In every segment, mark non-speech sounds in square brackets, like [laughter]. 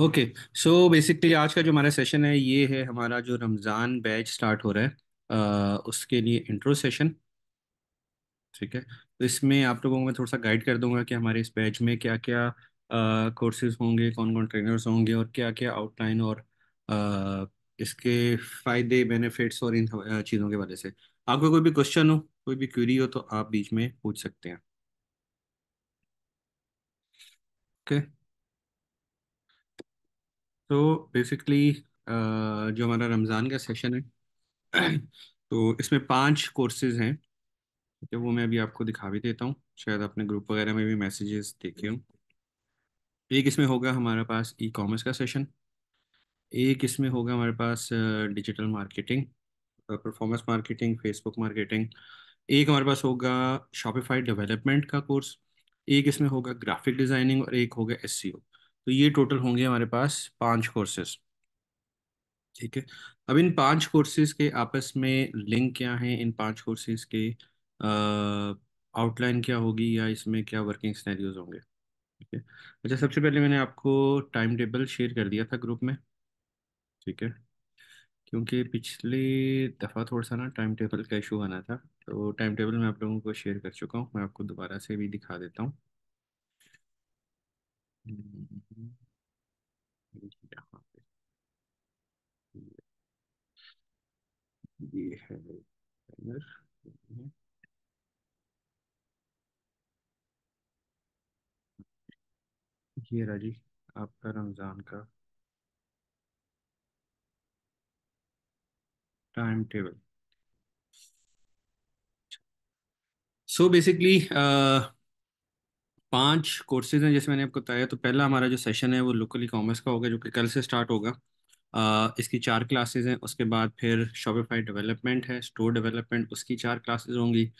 Okay so basically आज का जो हमारा सेशन है ये है हमारा जो रमज़ान बैच स्टार्ट हो रहा है आ, उसके लिए इंट्रो सेशन ठीक है तो इसमें आप लोगों को मैं थोड़ा सा गाइड कर दूंगा कि हमारे इस बैच में क्या क्या कोर्सेज होंगे कौन कौन ट्रेनर्स होंगे और क्या क्या आउटलाइन और आ, इसके फ़ायदे बेनिफिट्स और इन चीज़ों के बारे से आपको कोई भी क्वेश्चन हो कोई भी क्यूरी हो तो आप बीच में पूछ सकते हैं ओके okay. तो बेसिकली जो हमारा रमज़ान का सेशन है तो इसमें पांच कोर्सेज हैं ठीक है वो मैं अभी आपको दिखा भी देता हूँ शायद आपने ग्रुप वगैरह में भी मैसेजेस देखे हूँ एक इसमें होगा हमारे पास ई कॉमर्स का सेशन एक इसमें होगा हमारे पास digital marketing performance marketing Facebook marketing एक हमारे पास होगा शॉपिफाइड डेवलपमेंट का कोर्स एक इसमें होगा ग्राफिक डिज़ाइनिंग और एक होगा एस तो ये टोटल होंगे हमारे पास पांच कोर्सेस ठीक है अब इन पांच कोर्सेज के आपस में लिंक क्या है इन पांच कोर्सेज के आउटलाइन क्या होगी या इसमें क्या वर्किंग स्नैरियोज होंगे ठीक है अच्छा सबसे पहले मैंने आपको टाइम टेबल शेयर कर दिया था ग्रुप में ठीक है क्योंकि पिछले दफ़ा थोड़ा सा ना टाइम टेबल का इशू आना था तो टाइम टेबल मैं आप लोगों को शेयर कर चुका हूँ मैं आपको दोबारा से भी दिखा देता हूँ ये राजी आपका रमज़ान का टाइम टेबल सो बेसिकली पांच कोर्सेज हैं जैसे मैंने आपको बताया तो पहला हमारा जो सेशन है वो लोकल ई कॉमर्स का होगा जो कि कल से स्टार्ट होगा इसकी चार क्लासेज हैं उसके बाद फिर शॉपिफाई डेवलपमेंट है स्टोर डेवलपमेंट उसकी चार क्लासेज होंगी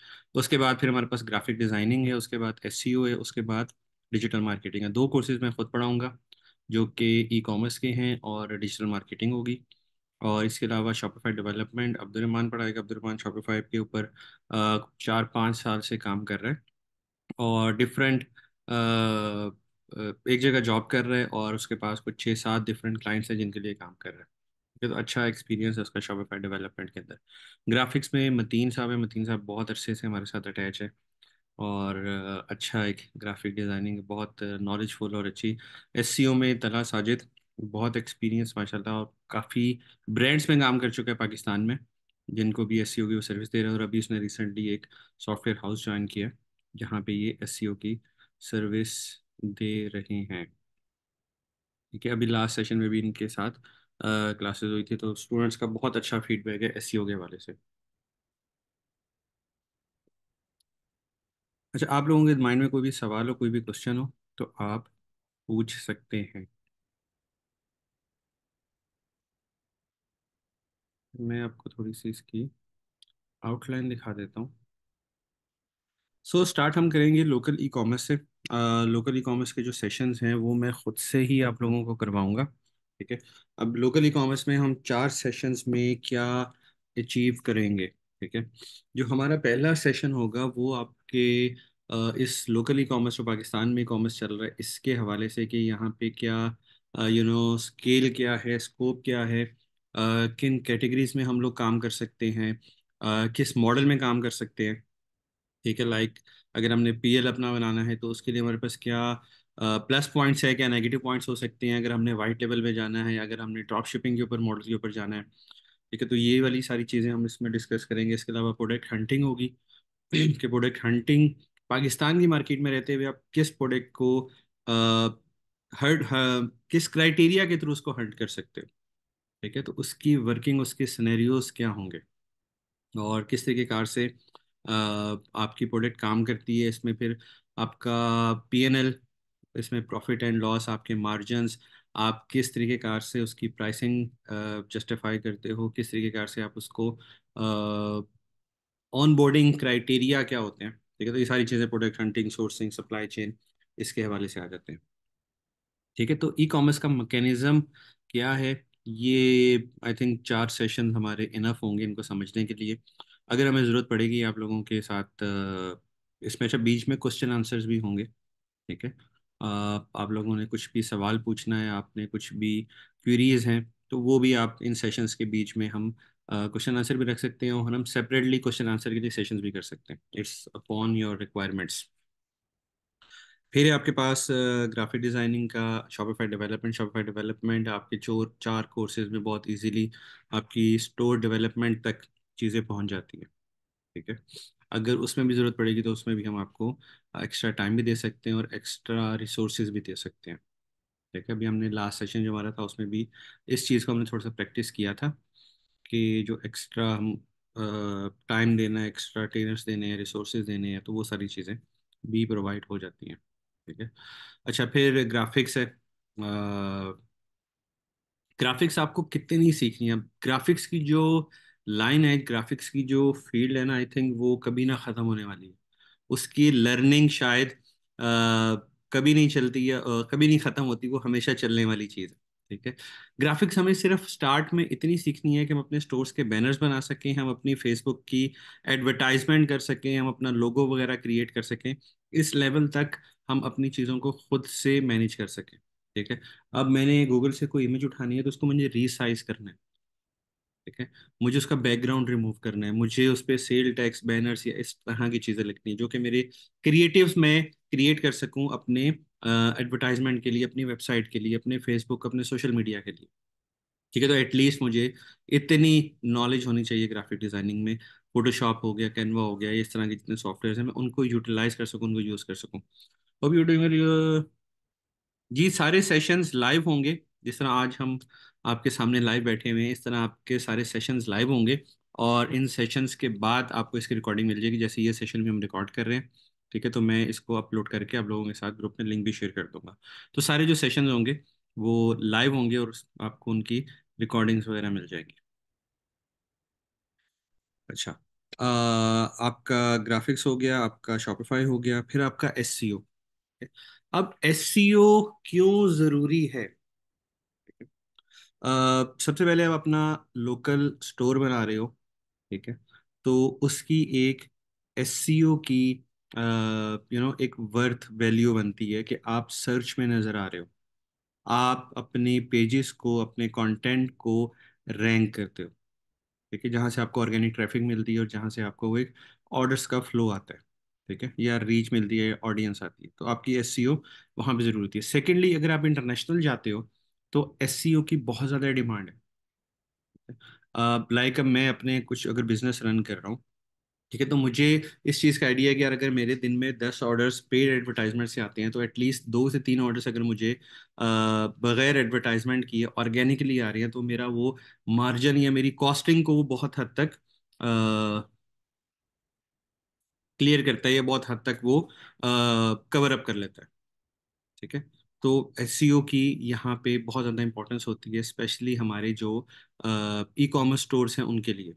उसके बाद फिर हमारे पास ग्राफिक डिज़ाइनिंग है उसके बाद एस e है उसके बाद डिजिटल मार्केटिंग है दो कोर्सेज मैं खुद पढ़ाऊँगा जो कि ई कॉमर्स के हैं और डिजिटल मार्केटिंग होगी और इसके अलावा शॉपिफाई डेवलपमेंट अब्दुलरमान पढ़ाएगा अब्दुलरमान शॉपिफाई के ऊपर चार पाँच साल से काम कर रहा है और डिफरेंट एक जगह जॉब कर रहे हैं और उसके पास कुछ छः सात डिफरेंट क्लाइंट्स हैं जिनके लिए काम कर रहे हैं तो अच्छा एक्सपीरियंस है उसका शॉप डेवलपमेंट के अंदर ग्राफिक्स में मतीन साहब है मतीन साहब बहुत अरसे से हमारे साथ अटैच है और अच्छा एक ग्राफिक डिज़ाइनिंग बहुत नॉलेजफुल और अच्छी एस e में तला साजिद बहुत एक्सपीरियंस माशाल्लाह और काफ़ी ब्रांड्स में काम कर चुके हैं पाकिस्तान में जिनको भी एस e की वो सर्विस दे रहे हैं और अभी उसने रिसेंटली एक सॉफ्टवेयर हाउस ज्वाइन किया जहाँ पे ये एस e की सर्विस दे रहे हैं ठीक है अभी लास्ट सेशन में भी इनके साथ क्लासेस हुई थी तो स्टूडेंट्स का बहुत अच्छा फीडबैक है एस e के वाले से अच्छा आप लोगों के माइंड में कोई भी सवाल हो कोई भी क्वेश्चन हो तो आप पूछ सकते हैं मैं आपको थोड़ी सी इसकी आउटलाइन दिखा देता हूँ सो so, स्टार्ट हम करेंगे लोकल ई कॉमर्स से लोकल ई कॉमर्स के जो सेशंस हैं वो मैं खुद से ही आप लोगों को करवाऊंगा ठीक है अब लोकल ई कॉमर्स में हम चार सेशंस में क्या अचीव करेंगे ठीक है जो हमारा पहला सेशन होगा वो आपके आ, इस लोकल ई कॉमर्स जो पाकिस्तान में ई कॉमर्स चल रहा है इसके हवाले से कि यहाँ पे क्या यू नो स्केल क्या है स्कोप क्या है आ, किन कैटेगरीज में हम लोग काम कर सकते हैं आ, किस मॉडल में काम कर सकते हैं ठीक है लाइक अगर हमने पी अपना बनाना है तो उसके लिए हमारे पास क्या प्लस uh, पॉइंट्स है क्या नेगेटिव पॉइंट्स हो सकते हैं अगर हमने वाइट लेवल पे जाना है या अगर हमने ड्रॉप शिपिंग के ऊपर मॉडल के ऊपर जाना है ठीक है तो ये वाली सारी चीज़ें हम इसमें डिस्कस करेंगे इसके अलावा प्रोडक्ट हंटिंग होगी [clears throat] कि प्रोडक्ट हंटिंग पाकिस्तान की मार्केट में रहते हुए आप किस प्रोडक्ट को हर्ड किस क्राइटेरिया के थ्रू उसको हंट कर सकते हो ठीक है तो उसकी वर्किंग उसके सनेरियोज क्या होंगे और किस तरीके कार से आपकी प्रोडक्ट काम करती है इसमें फिर आपका पीएनएल इसमें प्रॉफिट एंड लॉस आपके मार्जिन आप किस तरीके कार से उसकी प्राइसिंग जस्टिफाई करते हो किस तरीके कार से आप उसको ऑन बोर्डिंग क्राइटेरिया क्या होते हैं ठीक है तो ये सारी चीज़ें product hunting sourcing supply chain इसके हवाले से आ जाते हैं ठीक है तो ई कॉमर्स का मकैनिज़म क्या है ये आई थिंक चार सेशन हमारे इनफ होंगे इनको समझने के लिए अगर हमें ज़रूरत पड़ेगी आप लोगों के साथ इसमें अच्छा बीच में क्वेश्चन आंसर्स भी होंगे ठीक है आप लोगों ने कुछ भी सवाल पूछना है आपने कुछ भी क्यूरीज हैं तो वो भी आप इन सेशंस के बीच में हम क्वेश्चन आंसर भी रख सकते हैं और हम सेपरेटली क्वेश्चन आंसर के लिए सेशंस भी कर सकते हैं इट्स अपॉन योर रिक्वायरमेंट्स फिर आपके पास ग्राफिक डिज़ाइनिंग का शॉपिफाई डेवलपमेंट शॉपिफाई डेवलपमेंट आपके चोर चार कोर्सेज में बहुत इजीली आपकी स्टोर डेवलपमेंट तक चीज़ें पहुंच जाती है ठीक है अगर उसमें भी ज़रूरत पड़ेगी तो उसमें भी हम आपको एक्स्ट्रा टाइम भी दे सकते हैं और एक्स्ट्रा रिसोर्सेज भी दे सकते हैं ठीक है अभी हमने लास्ट सेशन जो हमारा था उसमें भी इस चीज़ को हमने थोड़ा सा प्रैक्टिस किया था कि जो एक्स्ट्रा हम टाइम देना है एक्स्ट्रा ट्रेनर्स देने हैं रिसोर्सेज देने हैं तो वो सारी चीज़ें भी प्रोवाइड हो जाती हैं ठीक है अच्छा फिर ग्राफिक्स है ग्राफिक्स आपको कितनी सीखनी है ग्राफिक्स की जो लाइन एज ग्राफिक्स की जो फील्ड है ना आई थिंक वो कभी ना ख़त्म होने वाली है उसकी लर्निंग शायद आ, कभी नहीं चलती है आ, कभी नहीं ख़त्म होती वो हमेशा चलने वाली चीज़ है ठीक है ग्राफिक्स हमें सिर्फ स्टार्ट में इतनी सीखनी है कि हम अपने स्टोर्स के बैनर्स बना सकें हम अपनी फेसबुक की एडवर्टाइजमेंट कर सकें हम अपना लोगो वगैरह क्रिएट कर सकें इस लेवल तक हम अपनी चीज़ों को खुद से मैनेज कर सकें ठीक है अब मैंने गूगल से कोई इमेज उठानी है तो उसको मुझे रीसाइज करना है ठीक है मुझे उसका बैकग्राउंड रिमूव करना है मुझे उस पर सेल टैक्स बैनर्स या इस तरह की चीज़ें लिखनी है जो कि मेरे क्रिएटिव में क्रिएट कर सकूं अपने एडवर्टाइजमेंट uh, के लिए अपनी वेबसाइट के लिए अपने फेसबुक अपने सोशल मीडिया के लिए ठीक है तो एटलीस्ट मुझे इतनी नॉलेज होनी चाहिए ग्राफिक डिज़ाइनिंग में फोटोशॉप हो गया कैनवा हो गया इस तरह के जितने सॉफ्टवेयर हैं मैं उनको यूटिलाइज कर सकूँ उनको यूज़ कर सकूँ और भी यूट्यूब जी सारे सेशंस लाइव होंगे जिस तरह आज हम आपके सामने लाइव बैठे हुए हैं इस तरह आपके सारे सेशंस लाइव होंगे और इन सेशंस के बाद आपको इसकी रिकॉर्डिंग मिल जाएगी जैसे ये सेशन भी हम रिकॉर्ड कर रहे हैं ठीक है तो मैं इसको अपलोड करके आप लोगों के साथ ग्रुप में लिंक भी शेयर कर दूंगा तो सारे जो सेशन होंगे वो लाइव होंगे और आपको उनकी रिकॉर्डिंग्स वगैरह मिल जाएंगी अच्छा आ, आपका ग्राफिक्स हो गया आपका शॉपिफाई हो गया फिर आपका एस अब एस क्यों ज़रूरी है सबसे पहले आप अपना लोकल स्टोर बना रहे हो ठीक है तो उसकी एक एस की you uh, know you know, एक वर्थ वैल्यू बनती है कि आप सर्च में नज़र आ रहे हो आप अपने पेजेस को अपने कंटेंट को रैंक करते हो ठीक है जहाँ से आपको ऑर्गेनिक ट्रैफिक मिलती है और जहाँ से आपको वो एक ऑर्डर्स का फ्लो आता है ठीक है या रीच मिलती है ऑडियंस आती है तो आपकी एस सी ओ वहाँ पर ज़रूरत है सेकेंडली अगर आप इंटरनेशनल जाते हो तो एस e की बहुत ज़्यादा डिमांड है लाइक uh, like, मैं अपने कुछ अगर बिजनेस रन कर रहा हूँ ठीक है तो मुझे इस चीज़ का आइडिया है कि यार अगर मेरे दिन में दस ऑर्डर्स पेड एडवर्टाइजमेंट से आते हैं तो एटलीस्ट दो से तीन ऑर्डर्स अगर मुझे बगैर एडवर्टाइजमेंट किए ऑर्गेनिकली आ रही है तो मेरा वो मार्जिन या मेरी कॉस्टिंग को वो बहुत हद तक क्लियर करता है या बहुत हद तक वो कवर अप कर लेता है ठीक है तो एस e की यहाँ पे बहुत ज़्यादा इम्पोर्टेंस होती है स्पेशली हमारे जो ई कॉमर्स स्टोर्स हैं उनके लिए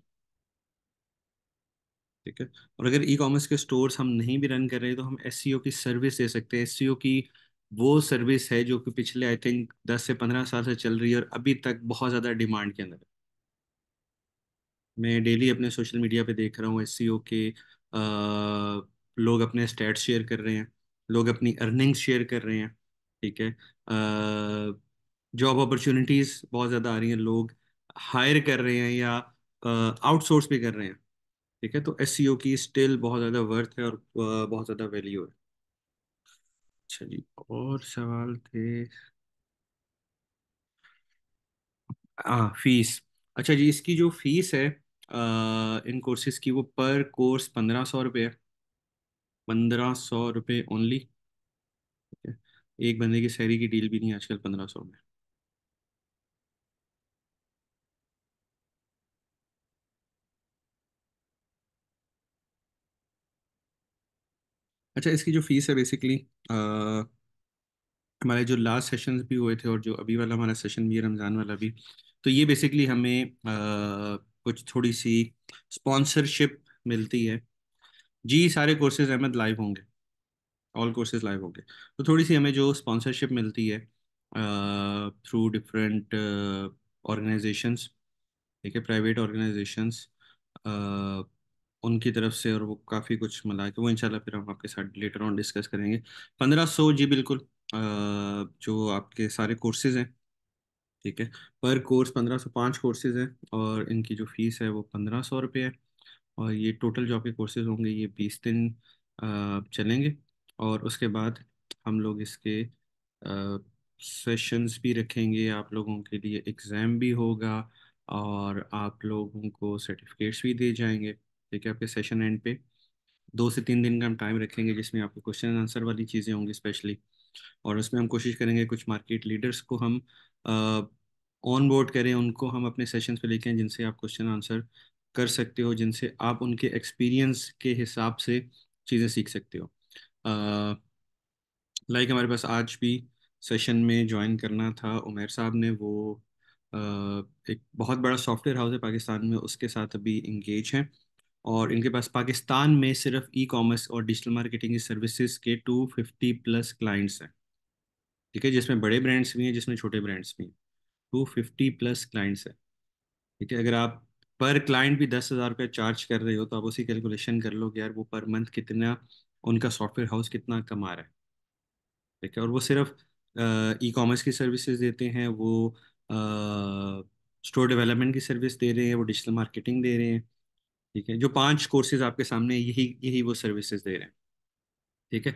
ठीक है और अगर ई कॉमर्स के स्टोर्स हम नहीं भी रन कर रहे हैं तो हम एस e की सर्विस दे सकते हैं एस e की वो सर्विस है जो कि पिछले आई थिंक दस से पंद्रह साल से चल रही है और अभी तक बहुत ज़्यादा डिमांड के अंदर है मैं डेली अपने सोशल मीडिया पे देख रहा हूँ एस के आ, लोग अपने स्टेट शेयर कर रहे हैं लोग अपनी अर्निंग्स शेयर कर रहे हैं ठीक है जॉब अपॉर्चुनिटीज बहुत ज़्यादा आ रही हैं लोग हायर कर रहे हैं या आउटसोर्स भी कर रहे हैं ठीक है तो एस e की स्टिल बहुत ज़्यादा वर्थ है और बहुत ज़्यादा वैल्यू है चलिए अच्छा और सवाल थे आ, फीस अच्छा जी इसकी जो फीस है आ, इन कोर्सेज की वो पर कोर्स पंद्रह सौ रुपये है पंद्रह सौ रुपये ओनली एक बंदे की सैरी की डील भी नहीं आजकल पंद्रह सौ में अच्छा इसकी जो फीस है बेसिकली हमारे जो लास्ट सेशन भी हुए थे और जो अभी वाला हमारा सेशन भी है रमज़ान वाला भी तो ये बेसिकली हमें आ, कुछ थोड़ी सी स्पॉन्सरशिप मिलती है जी सारे कोर्सेज अहमद लाइव होंगे ऑल कोर्सेज लाइव हो गए तो थोड़ी सी हमें जो स्पॉन्सरशिप मिलती है थ्रू डिफरेंट ऑर्गेनाइजेशंस ठीक है प्राइवेट ऑर्गेनाइजेशंस उनकी तरफ से और वो काफ़ी कुछ मिला के वो इंशाल्लाह फिर हम आपके साथ लेटर ऑन डिस्कस करेंगे पंद्रह सौ जी बिल्कुल आ, जो आपके सारे कोर्सेज हैं ठीक है पर कोर्स पंद्रह सौ पाँच कोर्सेज हैं और इनकी जो फीस है वो पंद्रह सौ रुपये है और ये टोटल जो आपके कोर्सेज होंगे ये बीस दिन चलेंगे और उसके बाद हम लोग इसके सेशंस भी रखेंगे आप लोगों के लिए एग्ज़ाम भी होगा और आप लोगों को सर्टिफिकेट्स भी दिए जाएंगे ठीक है आपके सेशन एंड पे दो से तीन दिन का हम टाइम रखेंगे जिसमें आपको क्वेश्चन आंसर वाली चीज़ें होंगी स्पेशली और उसमें हम कोशिश करेंगे कुछ मार्केट लीडर्स को हम ऑन बोर्ड करें उनको हम अपने सेशंस पे लेके जिनसे आप क्वेश्चन आंसर कर सकते हो जिनसे आप उनके एक्सपीरियंस के हिसाब से चीज़ें सीख सकते हो लाइक हमारे पास आज भी सेशन में ज्वाइन करना था उमेर साहब ने वो आ, एक बहुत बड़ा सॉफ्टवेयर हाउस है पाकिस्तान में उसके साथ अभी इंगेज हैं और इनके पास पाकिस्तान में सिर्फ ई कॉमर्स और डिजिटल मार्केटिंग सर्विसेज के टू फिफ्टी प्लस क्लाइंट्स हैं ठीक है जिसमें बड़े ब्रांड्स भी हैं जिसमें छोटे ब्रांड्स भी हैं टू फिफ्टी प्लस क्लाइंट्स हैं ठीक है अगर आप पर क्लाइंट भी दस हज़ार रुपये चार्ज कर रहे हो तो आप उसी कैलकुलेशन कर लो कि यार वो पर मंथ कितना उनका सॉफ्टवेयर हाउस कितना कमा रहा है ठीक है और वो सिर्फ ई कॉमर्स की सर्विसेज देते हैं वो स्टोर डेवलपमेंट की सर्विस दे रहे हैं वो डिजिटल मार्केटिंग दे रहे हैं ठीक है जो पांच कोर्सेज आपके सामने यही यही वो सर्विसेज दे रहे हैं ठीक है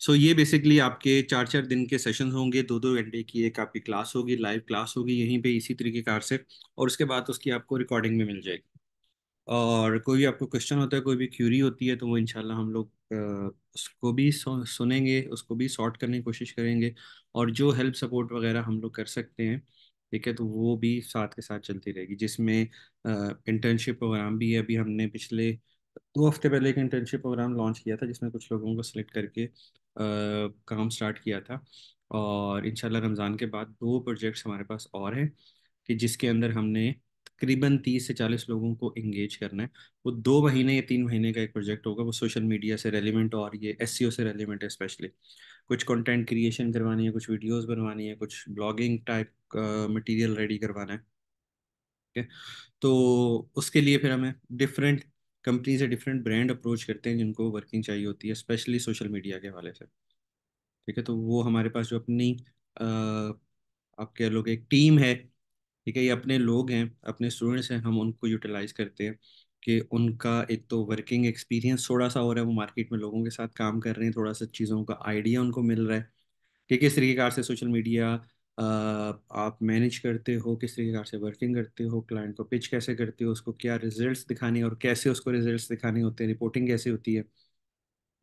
सो so, ये बेसिकली आपके चार चार दिन के सेशंस होंगे दो दो घंटे की एक आपकी क्लास होगी लाइव क्लास होगी यहीं पे इसी तरीके कार से और उसके बाद उसकी आपको रिकॉर्डिंग में मिल जाएगी और कोई भी आपको क्वेश्चन होता है कोई भी क्यूरी होती है तो वो इनशाला हम लोग उसको भी सुनेंगे उसको भी सॉर्ट करने की कोशिश करेंगे और जो हेल्प सपोर्ट वगैरह हम लोग कर सकते हैं ठीक है तो वो भी साथ के साथ चलती रहेगी जिसमें इंटर्नशिप प्रोग्राम भी है अभी हमने पिछले दो हफ्ते पहले एक इंटर्नशिप प्रोग्राम लॉन्च किया था जिसमें कुछ लोगों को सिलेक्ट करके आ, काम स्टार्ट किया था और इनशाला रमज़ान के बाद दो प्रोजेक्ट्स हमारे पास और हैं कि जिसके अंदर हमने करीबन तीस से चालीस लोगों को इंगेज करना है वो दो महीने या तीन महीने का एक प्रोजेक्ट होगा वो सोशल मीडिया से रेलिवेंट और ये एस e से रेलिवेंट है स्पेशली कुछ कंटेंट क्रिएशन करवानी है कुछ वीडियोस बनवानी है कुछ ब्लॉगिंग टाइप मटेरियल रेडी करवाना है ठीक है तो उसके लिए फिर हमें डिफरेंट कंपनी से डिफरेंट ब्रांड अप्रोच करते हैं जिनको वर्किंग चाहिए होती है स्पेशली सोशल मीडिया के हवाले से ठीक है तो वो हमारे पास जो अपनी आप कह लोगे एक टीम है ठीक है ये अपने लोग हैं अपने स्टूडेंट्स हैं हम उनको यूटिलाइज करते हैं कि उनका एक तो वर्किंग एक्सपीरियंस थोड़ा सा हो रहा है वो मार्केट में लोगों के साथ काम कर रहे हैं थोड़ा सा चीज़ों का आइडिया उनको मिल रहा है कि किस तरीके कार से सोशल मीडिया आप मैनेज करते हो किस तरीके कार से वर्किंग करते हो क्लाइंट को पिच कैसे करते हो उसको क्या रिजल्ट्स दिखाने और कैसे उसको रिजल्ट्स दिखाने होते हैं रिपोर्टिंग कैसे होती है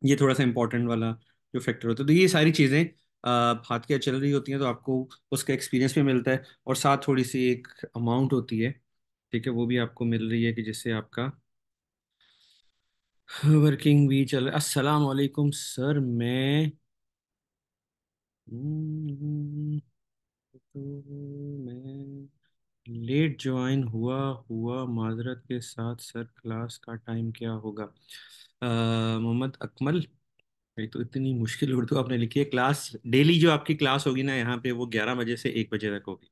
ये थोड़ा सा इंपॉर्टेंट वाला जो फैक्टर होता है तो ये सारी चीज़ें हाथ के चल रही होती हैं तो आपको उसका एक्सपीरियंस भी मिलता है और साथ थोड़ी सी एक अमाउंट होती है ठीक है वो भी आपको मिल रही है कि जिससे आपका वर्किंग भी चल अस्सलाम वालेकुम सर मैं हम्म, तो मैं लेट ज्वाइन हुआ हुआ माजरत के साथ सर क्लास का टाइम क्या होगा मोहम्मद अकमल तो इतनी मुश्किल उर्दू आपने लिखी है क्लास डेली जो आपकी क्लास होगी ना यहाँ पे वो ग्यारह बजे से एक बजे तक होगी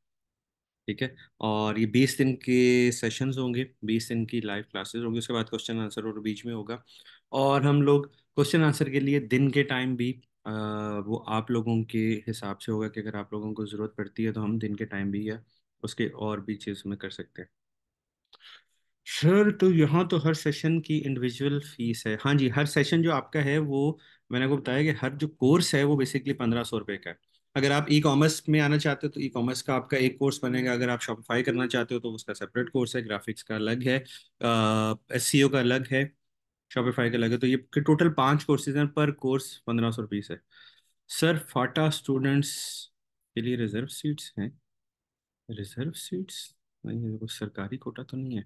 ठीक है और ये बीस दिन के सेशंस होंगे बीस दिन की लाइव क्लासेस होंगी उसके बाद क्वेश्चन आंसर और बीच में होगा और हम लोग क्वेश्चन आंसर के लिए दिन के टाइम भी आ, वो आप लोगों के हिसाब से होगा कि अगर आप लोगों को ज़रूरत पड़ती है तो हम दिन के टाइम भी या उसके और भी चीज़ में कर सकते हैं सर तो यहाँ तो हर सेशन की इंडिविजुअल फीस है हाँ जी हर सेशन जो आपका है वो मैंने आपको बताया कि हर जो कोर्स है वो बेसिकली पंद्रह सौ रुपये का है अगर आप ई कॉमर्स में आना चाहते हो तो ई कॉमर्स का आपका एक कोर्स बनेगा अगर आप शॉपिफाई करना चाहते हो तो उसका सेपरेट कोर्स है ग्राफिक्स का अलग है एस e का अलग है शॉपिफाई का अलग है तो ये टोटल पाँच कोर्सेज हैं पर कोर्स पंद्रह सौ रुपीज़ है सर फाटा स्टूडेंट्स के लिए रिजर्व सीट्स हैं रिजर्व सीट्स नहीं है तो सरकारी कोटा तो नहीं है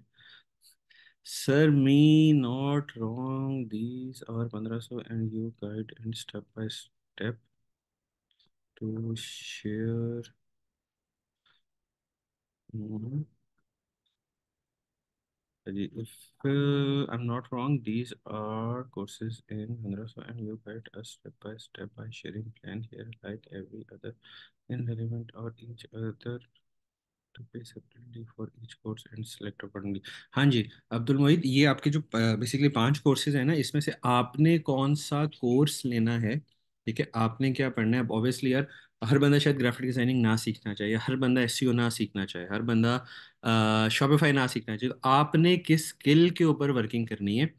Sir, me not wrong. These are 1500 and you guide and step by step to share. -hmm. If uh, I'm not wrong, these are courses in 1500 and you guide us step by step by sharing plan here like every other irrelevant or each other to pay separately for each course and select accordingly हाँ जी अब्दुल मोहित ये आपके जो basically पांच courses है ना इसमें से आपने कौन सा कोर्स लेना है ठीक है आपने क्या पढ़ना है अब ऑब्वियसली यार हर बंदा शायद ग्राफिक डिजाइनिंग ना सीखना चाहिए हर बंदा एस e ना सीखना चाहिए हर बंदा शॉपिफाई ना सीखना चाहिए तो आपने किस स्किल के ऊपर वर्किंग करनी है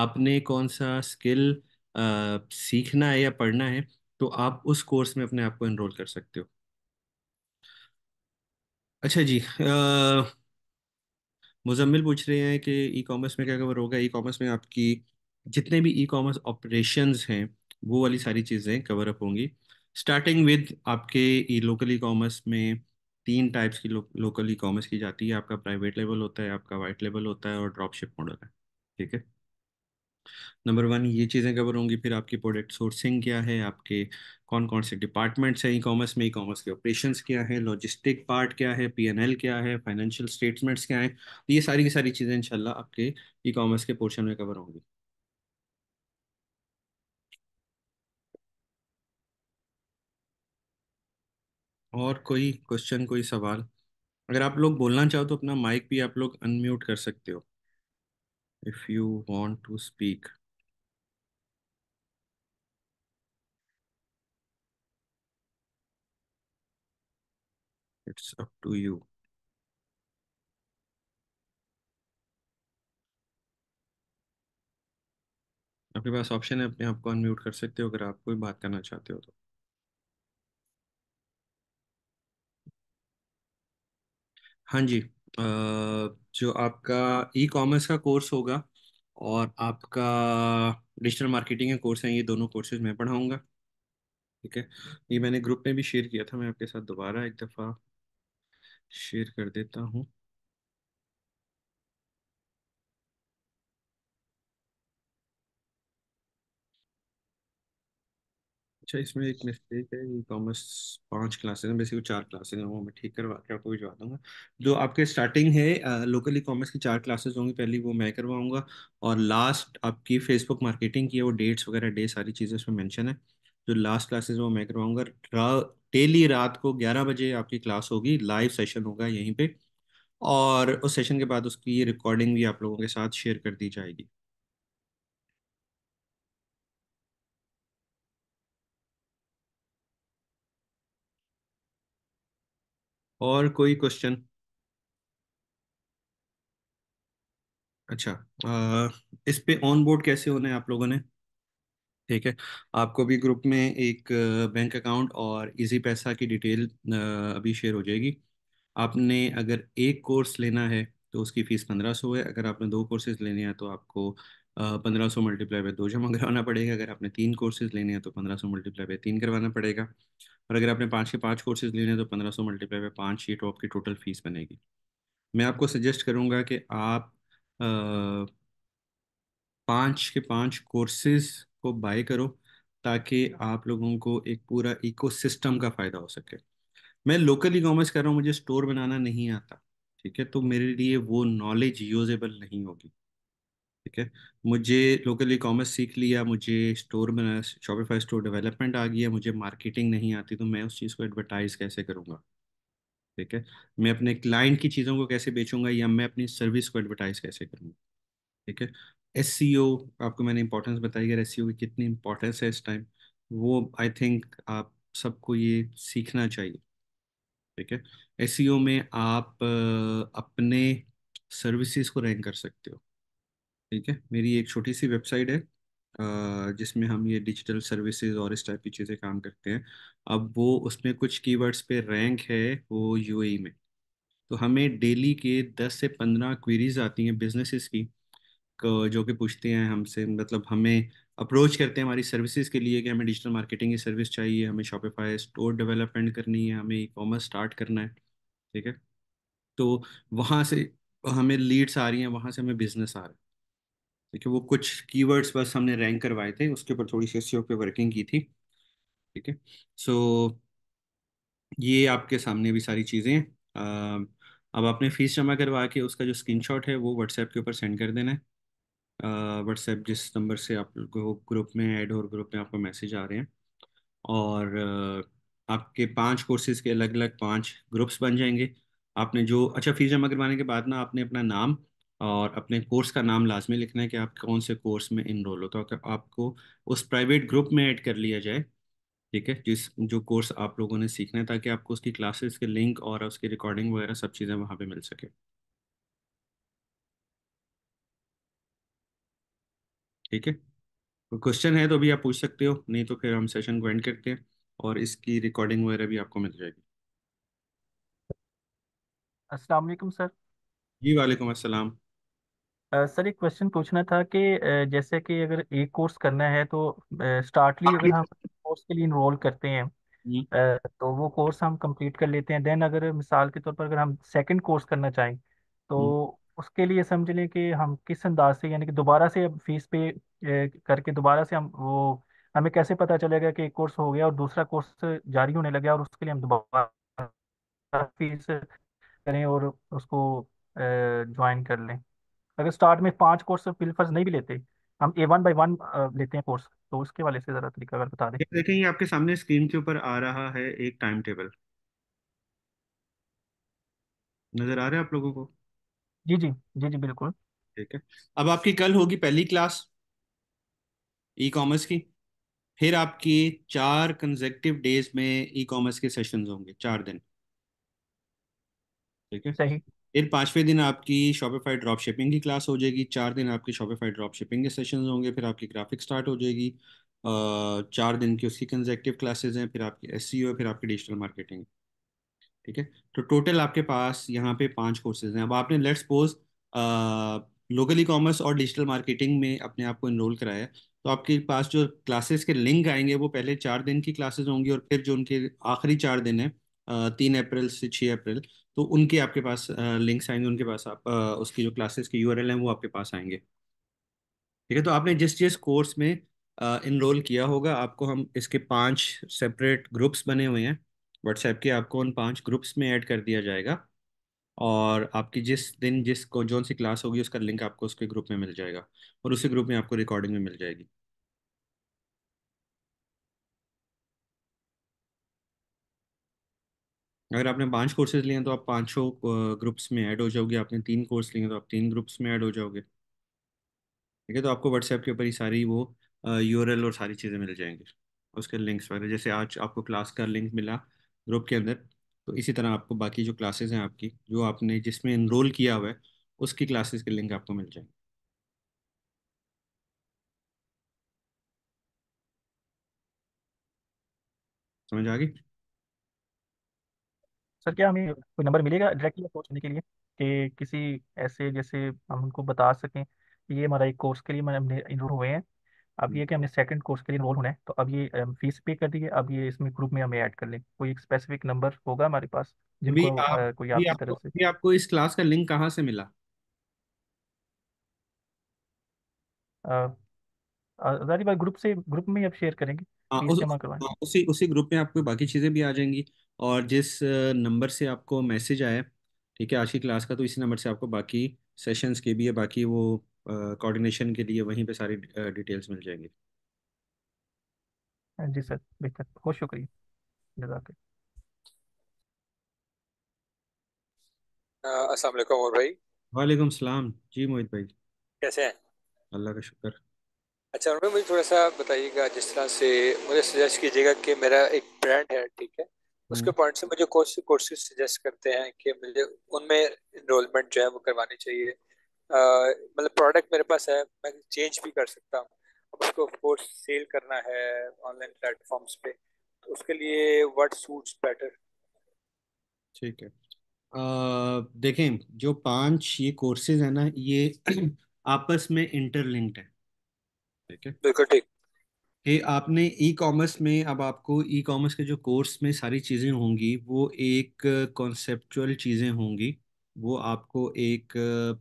आपने कौन सा स्किल सीखना है या पढ़ना है तो आप उस कोर्स में अपने आप को एनरोल कर सकते हो अच्छा जी मुजम्मिल पूछ रहे हैं कि ई कॉमर्स में क्या कवर होगा ई कॉमर्स में आपकी जितने भी ई कॉमर्स ऑपरेशंस हैं वो वाली सारी चीज़ें कवर अप होंगी स्टार्टिंग विद आपके ई लोकल ई कॉमर्स में तीन टाइप्स की लोकल ई कॉमर्स की जाती है आपका प्राइवेट लेवल होता है आपका वाइट लेवल होता है और ड्रॉप शिप मॉडल है ठीक है नंबर वन ये चीज़ें कवर होंगी फिर आपकी प्रोडक्ट सोर्सिंग क्या है आपके कौन कौन से डिपार्टमेंट्स हैं ई कॉमर्स में ई कॉमर्स के ऑपरेशंस क्या है लॉजिस्टिक पार्ट क्या है पीएनएल क्या है फाइनेंशियल स्टेटमेंट्स क्या हैं तो ये सारी की सारी चीज़ें इंशाल्लाह आपके ई कॉमर्स के पोर्शन में कवर होंगी और कोई क्वेश्चन कोई सवाल अगर आप लोग बोलना चाहो तो अपना माइक भी आप लोग अनम्यूट कर सकते हो if you want to speak. It's up to you. आपके पास ऑप्शन है अपने आप को अनम्यूट कर सकते हो अगर आप कोई बात करना चाहते हो तो हाँ जी आ, जो आपका ई कॉमर्स का कोर्स होगा और आपका डिजिटल मार्केटिंग का कोर्स है ये दोनों कोर्सेज मैं पढ़ाऊँगा ठीक है ये मैंने ग्रुप में भी शेयर किया था मैं आपके साथ दोबारा एक दफ़ा शेयर कर देता हूँ अच्छा इसमें एक मिस्टेक है ई कॉमर्स पांच क्लासेस हैं बेसिकली चार क्लासेस हैं वो मैं ठीक करवा के आपको भिजवा दूंगा जो आपके स्टार्टिंग है लोकल ई कॉमर्स की चार क्लासेस होंगी पहली वो मैं करवाऊंगा और लास्ट आपकी फेसबुक मार्केटिंग की है वो डेट्स वगैरह डे सारी चीज़ें उसमें मैंशन है जो लास्ट क्लासेज वो मैं करवाऊंगा डेली रात को ग्यारह बजे आपकी क्लास होगी लाइव सेशन होगा यहीं पर और उस सेशन के बाद उसकी रिकॉर्डिंग भी आप लोगों के साथ शेयर कर दी जाएगी और कोई क्वेश्चन अच्छा आ, इस पे ऑन बोर्ड कैसे होने आप लोगों ने ठीक है आपको भी ग्रुप में एक बैंक अकाउंट और इजी पैसा की डिटेल अभी शेयर हो जाएगी आपने अगर एक कोर्स लेना है तो उसकी फ़ीस पंद्रह सौ है अगर आपने दो कोर्सेज लेने हैं तो आपको पंद्रह सौ मल्टीप्लाई बाय दो जमा करवाना पड़ेगा अगर आपने तीन कोर्सेज लेने हैं तो पंद्रह सौ मल्टीप्लाई बाय तीन करवाना पड़ेगा और अगर आपने पाँच के पाँच कोर्सेज लेने हैं तो पंद्रह सौ मल्टीप्लाई बाय पाँच ये तो आपकी टोटल फीस बनेगी मैं आपको सजेस्ट करूँगा कि आप पाँच के पाँच कोर्सेज को बाय करो ताकि आप लोगों को एक पूरा सिस्टम का फ़ायदा हो सके मैं लोकल ई कॉमर्स कर रहा हूँ मुझे स्टोर बनाना नहीं आता ठीक है तो मेरे लिए वो नॉलेज यूजेबल नहीं होगी ठीक है मुझे लोकल ई कॉमर्स सीख लिया मुझे स्टोर बना शॉपिफाई स्टोर डेवलपमेंट आ गया मुझे मार्केटिंग नहीं आती तो मैं उस चीज़ को एडवर्टाइज़ कैसे करूँगा ठीक है मैं अपने क्लाइंट की चीज़ों को कैसे बेचूंगा या मैं अपनी सर्विस को एडवर्टाइज़ कैसे करूँगा ठीक है एस e आपको मैंने इंपॉर्टेंस बताई है एस e की कितनी इंपॉर्टेंस है इस टाइम वो आई थिंक आप सबको ये सीखना चाहिए ठीक है एस e में आप अपने सर्विसेज को रैंक कर सकते हो ठीक है मेरी एक छोटी सी वेबसाइट है जिसमें हम ये डिजिटल सर्विसेज और इस टाइप की चीज़ें काम करते हैं अब वो उसमें कुछ कीवर्ड्स पे रैंक है वो यूएई e में तो हमें डेली के दस से पंद्रह क्वेरीज आती हैं बिजनेसेस की जो कि पूछते हैं हमसे मतलब हमें अप्रोच करते हैं हमारी सर्विसेज के लिए कि हमें डिजिटल मार्केटिंग की सर्विस चाहिए हमें शॉपिफाई स्टोर डेवलपमेंट करनी है हमें ई कॉमर्स स्टार्ट करना है ठीक है तो वहाँ से हमें लीड्स आ रही हैं वहाँ से हमें बिजनेस आ रहा है देखिए वो कुछ कीवर्ड्स बस हमने रैंक करवाए थे उसके ऊपर थोड़ी सी एसईओ पे वर्किंग की थी ठीक है सो ये आपके सामने भी सारी चीज़ें हैं अब आपने फीस जमा करवा के उसका जो स्क्रीन है वो व्हाट्सएप के ऊपर सेंड कर देना है व्हाट्सएप जिस नंबर से आप ग्रुप में ऐड और ग्रुप में आपको मैसेज आ रहे हैं और आपके पांच कोर्सेज के अलग अलग पांच ग्रुप्स बन जाएंगे आपने जो अच्छा फीस जमा करवाने के बाद ना आपने अपना नाम और अपने कोर्स का नाम लाजमी लिखना है कि आप कौन से कोर्स में इनरोल हो तो आपको उस प्राइवेट ग्रुप में ऐड कर लिया जाए ठीक है जिस जो कोर्स आप लोगों ने सीखना है ताकि आपको उसकी क्लासेस के लिंक और उसकी रिकॉर्डिंग वगैरह सब चीज़ें वहाँ पे मिल सके ठीक है तो क्वेश्चन है तो अभी आप पूछ सकते हो नहीं तो फिर हम सेशन को एंड करते हैं और इसकी रिकॉर्डिंग वगैरह भी आपको मिल जाएगी असलम सर जी वालेकुम असलम सर एक क्वेश्चन पूछना था कि जैसे कि अगर एक कोर्स करना है तो स्टार्टली हाँ, अगर हम कोर्स के लिए इनरोल करते हैं हम्म, तो वो कोर्स हम कंप्लीट कर लेते हैं देन अगर मिसाल के तौर पर अगर हम सेकंड कोर्स करना चाहें तो हम्म। उसके लिए समझ लें कि हम किस अंदाज से यानी कि दोबारा से अब फीस पे करके दोबारा से हम वो हमें कैसे पता चलेगा कि एक कोर्स हो गया और दूसरा कोर्स जारी होने लगे और उसके लिए हम दोबारा फीस करें और उसको ज्वाइन कर लें अगर स्टार्ट में पांच कोर्स बिल नहीं भी लेते हम ए वन बाई वन लेते हैं कोर्स तो उसके वाले से ज़रा तरीका अगर बता दें ये देखें ये आपके सामने स्क्रीन के ऊपर आ रहा है एक टाइम टेबल नजर आ रहा है आप लोगों को जी जी जी जी बिल्कुल ठीक है अब आपकी कल होगी पहली क्लास ई कॉमर्स की फिर आपकी चार कंजेक्टिव डेज में ई कॉमर्स के सेशंस होंगे चार दिन ठीक है सही फिर पाँचवें दिन आपकी शॉपिफाई ड्रॉप शिपिंग की क्लास हो जाएगी चार दिन आपकी शॉपिफाई ड्रॉप शिपिंग के सेशन होंगे फिर आपकी ग्राफिक स्टार्ट हो जाएगी चार दिन की उसकी कंजेक्टिव क्लासेज हैं फिर आपकी एस है e फिर आपकी डिजिटल मार्केटिंग ठीक है तो टोटल आपके पास यहाँ पे पांच कोर्सेज हैं अब आपने let's suppose local e commerce और डिजिटल मार्केटिंग में अपने आप को इनरोल कराया तो आपके पास जो क्लासेस के लिंक आएंगे वो पहले चार दिन की क्लासेस होंगी और फिर जो उनके आखिरी चार दिन हैं तीन अप्रैल से छः अप्रैल तो उनके आपके पास लिंक्स आएंगे उनके पास आप उसकी जो क्लासेस की यूआरएल है वो आपके पास आएंगे ठीक है तो आपने जिस जिस कोर्स में इनरोल किया होगा आपको हम इसके पांच सेपरेट ग्रुप्स बने हुए हैं व्हाट्सएप के आपको उन पांच ग्रुप्स में ऐड कर दिया जाएगा और आपकी जिस दिन जिस कौन सी क्लास होगी उसका लिंक आपको उसके ग्रुप में मिल जाएगा और उसी ग्रुप में आपको रिकॉर्डिंग में मिल जाएगी अगर आपने पांच कोर्सेज लिए हैं तो आप पांचों ग्रुप्स में ऐड हो जाओगे आपने तीन कोर्स लिए तो आप तीन ग्रुप्स में ऐड हो जाओगे ठीक है तो आपको व्हाट्सएप के ऊपर ही सारी वो यूआरएल और सारी चीज़ें मिल जाएंगी उसके लिंक्स वगैरह जैसे आज आपको क्लास का लिंक मिला ग्रुप के अंदर तो इसी तरह आपको बाकी जो क्लासेस हैं आपकी जो आपने जिसमें इनरोल किया हुआ है उसकी क्लासेज के लिंक आपको मिल जाएंगे समझ आ गई सर क्या हमें कोई नंबर मिलेगा डायरेक्टली अप्रोच करने के लिए कि किसी ऐसे जैसे हम उनको बता सकें कि ये हमारा एक कोर्स के लिए मैंने- हमने इनरोल हुए हैं अब ये कि हमने सेकंड कोर्स के लिए इनरोल होना है तो अब ये फीस पे कर दिए अब ये इसमें ग्रुप में हमें ऐड कर लें कोई एक स्पेसिफिक नंबर होगा हमारे पास अभी जिनको आप अ, कोई अभी आपकी आपको तरफ से अभी आपको इस क्लास का लिंक कहाँ से मिला अ, ग्रुप से ग्रुप में अब शेयर करेंगे हाँ फीस उस, जमा करवाएं हाँ, उसी उसी ग्रुप में आपको बाकी चीजें भी आ जाएंगी और जिस नंबर से आपको मैसेज आया ठीक है आज की क्लास का तो इसी नंबर से आपको बाकी सेशंस के भी है बाकी वो कोऑर्डिनेशन के लिए वहीं पे सारी डिटेल्स मिल जाएंगी हाँ जी सर बेहतर बहुत शुक्रिया असल और भाई वालेकुम सलाम जी मोहित भाई कैसे हैं अल्लाह का शुक्र अच्छा भाई मुझे थोड़ा सा बताइएगा जिस तरह से मुझे सजेस्ट कीजिएगा कि मेरा एक ब्रांड है ठीक है उसके पॉइंट हम्म। से मुझे कौन से कोर्सेज सजेस्ट करते हैं कि मुझे उनमें इनरोलमेंट जो है वो करवानी चाहिए मतलब प्रोडक्ट मेरे पास है मैं चेंज भी कर सकता हूँ अब उसको कोर्स सेल करना है ऑनलाइन प्लेटफॉर्म्स पे तो उसके लिए व्हाट सूट्स बेटर ठीक है देखें जो पांच ये कोर्सेज है ना ये [clears throat] आपस में इंटरलिंक्ड है ठीक है बिल्कुल ठीक कि आपने ई कॉमर्स में अब आपको ई कॉमर्स के जो कोर्स में सारी चीज़ें होंगी वो एक कॉन्सेप्चुअल चीज़ें होंगी वो आपको एक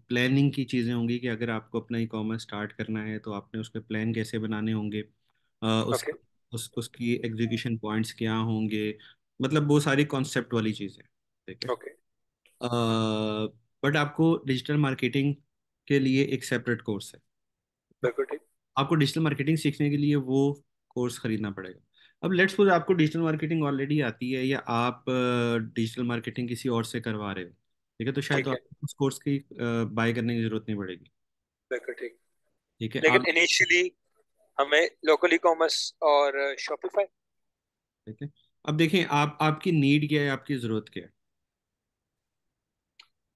प्लानिंग की चीज़ें होंगी कि अगर आपको अपना ई कॉमर्स स्टार्ट करना है तो आपने उसके प्लान कैसे बनाने होंगे उस, okay. उस उसकी एग्जीक्यूशन पॉइंट्स क्या होंगे मतलब वो सारी कॉन्सेप्ट वाली चीज़ें ठीक है ओके बट आपको डिजिटल मार्केटिंग के लिए एक सेपरेट कोर्स है बिल्कुल ठीक आपको डिजिटल मार्केटिंग सीखने के लिए वो कोर्स खरीदना पड़ेगा अब लेट्स सपोज आपको डिजिटल मार्केटिंग ऑलरेडी आती है या आप डिजिटल मार्केटिंग किसी और से करवा रहे हो ठीक है तो शायद आपको उस कोर्स की बाय करने की जरूरत नहीं पड़ेगी ठीक ठीक है लेकिन इनिशियली हमें लोकल ई कॉमर्स और शॉपिफाई ठीक है अब देखें आप आपकी नीड क्या है आपकी जरूरत क्या है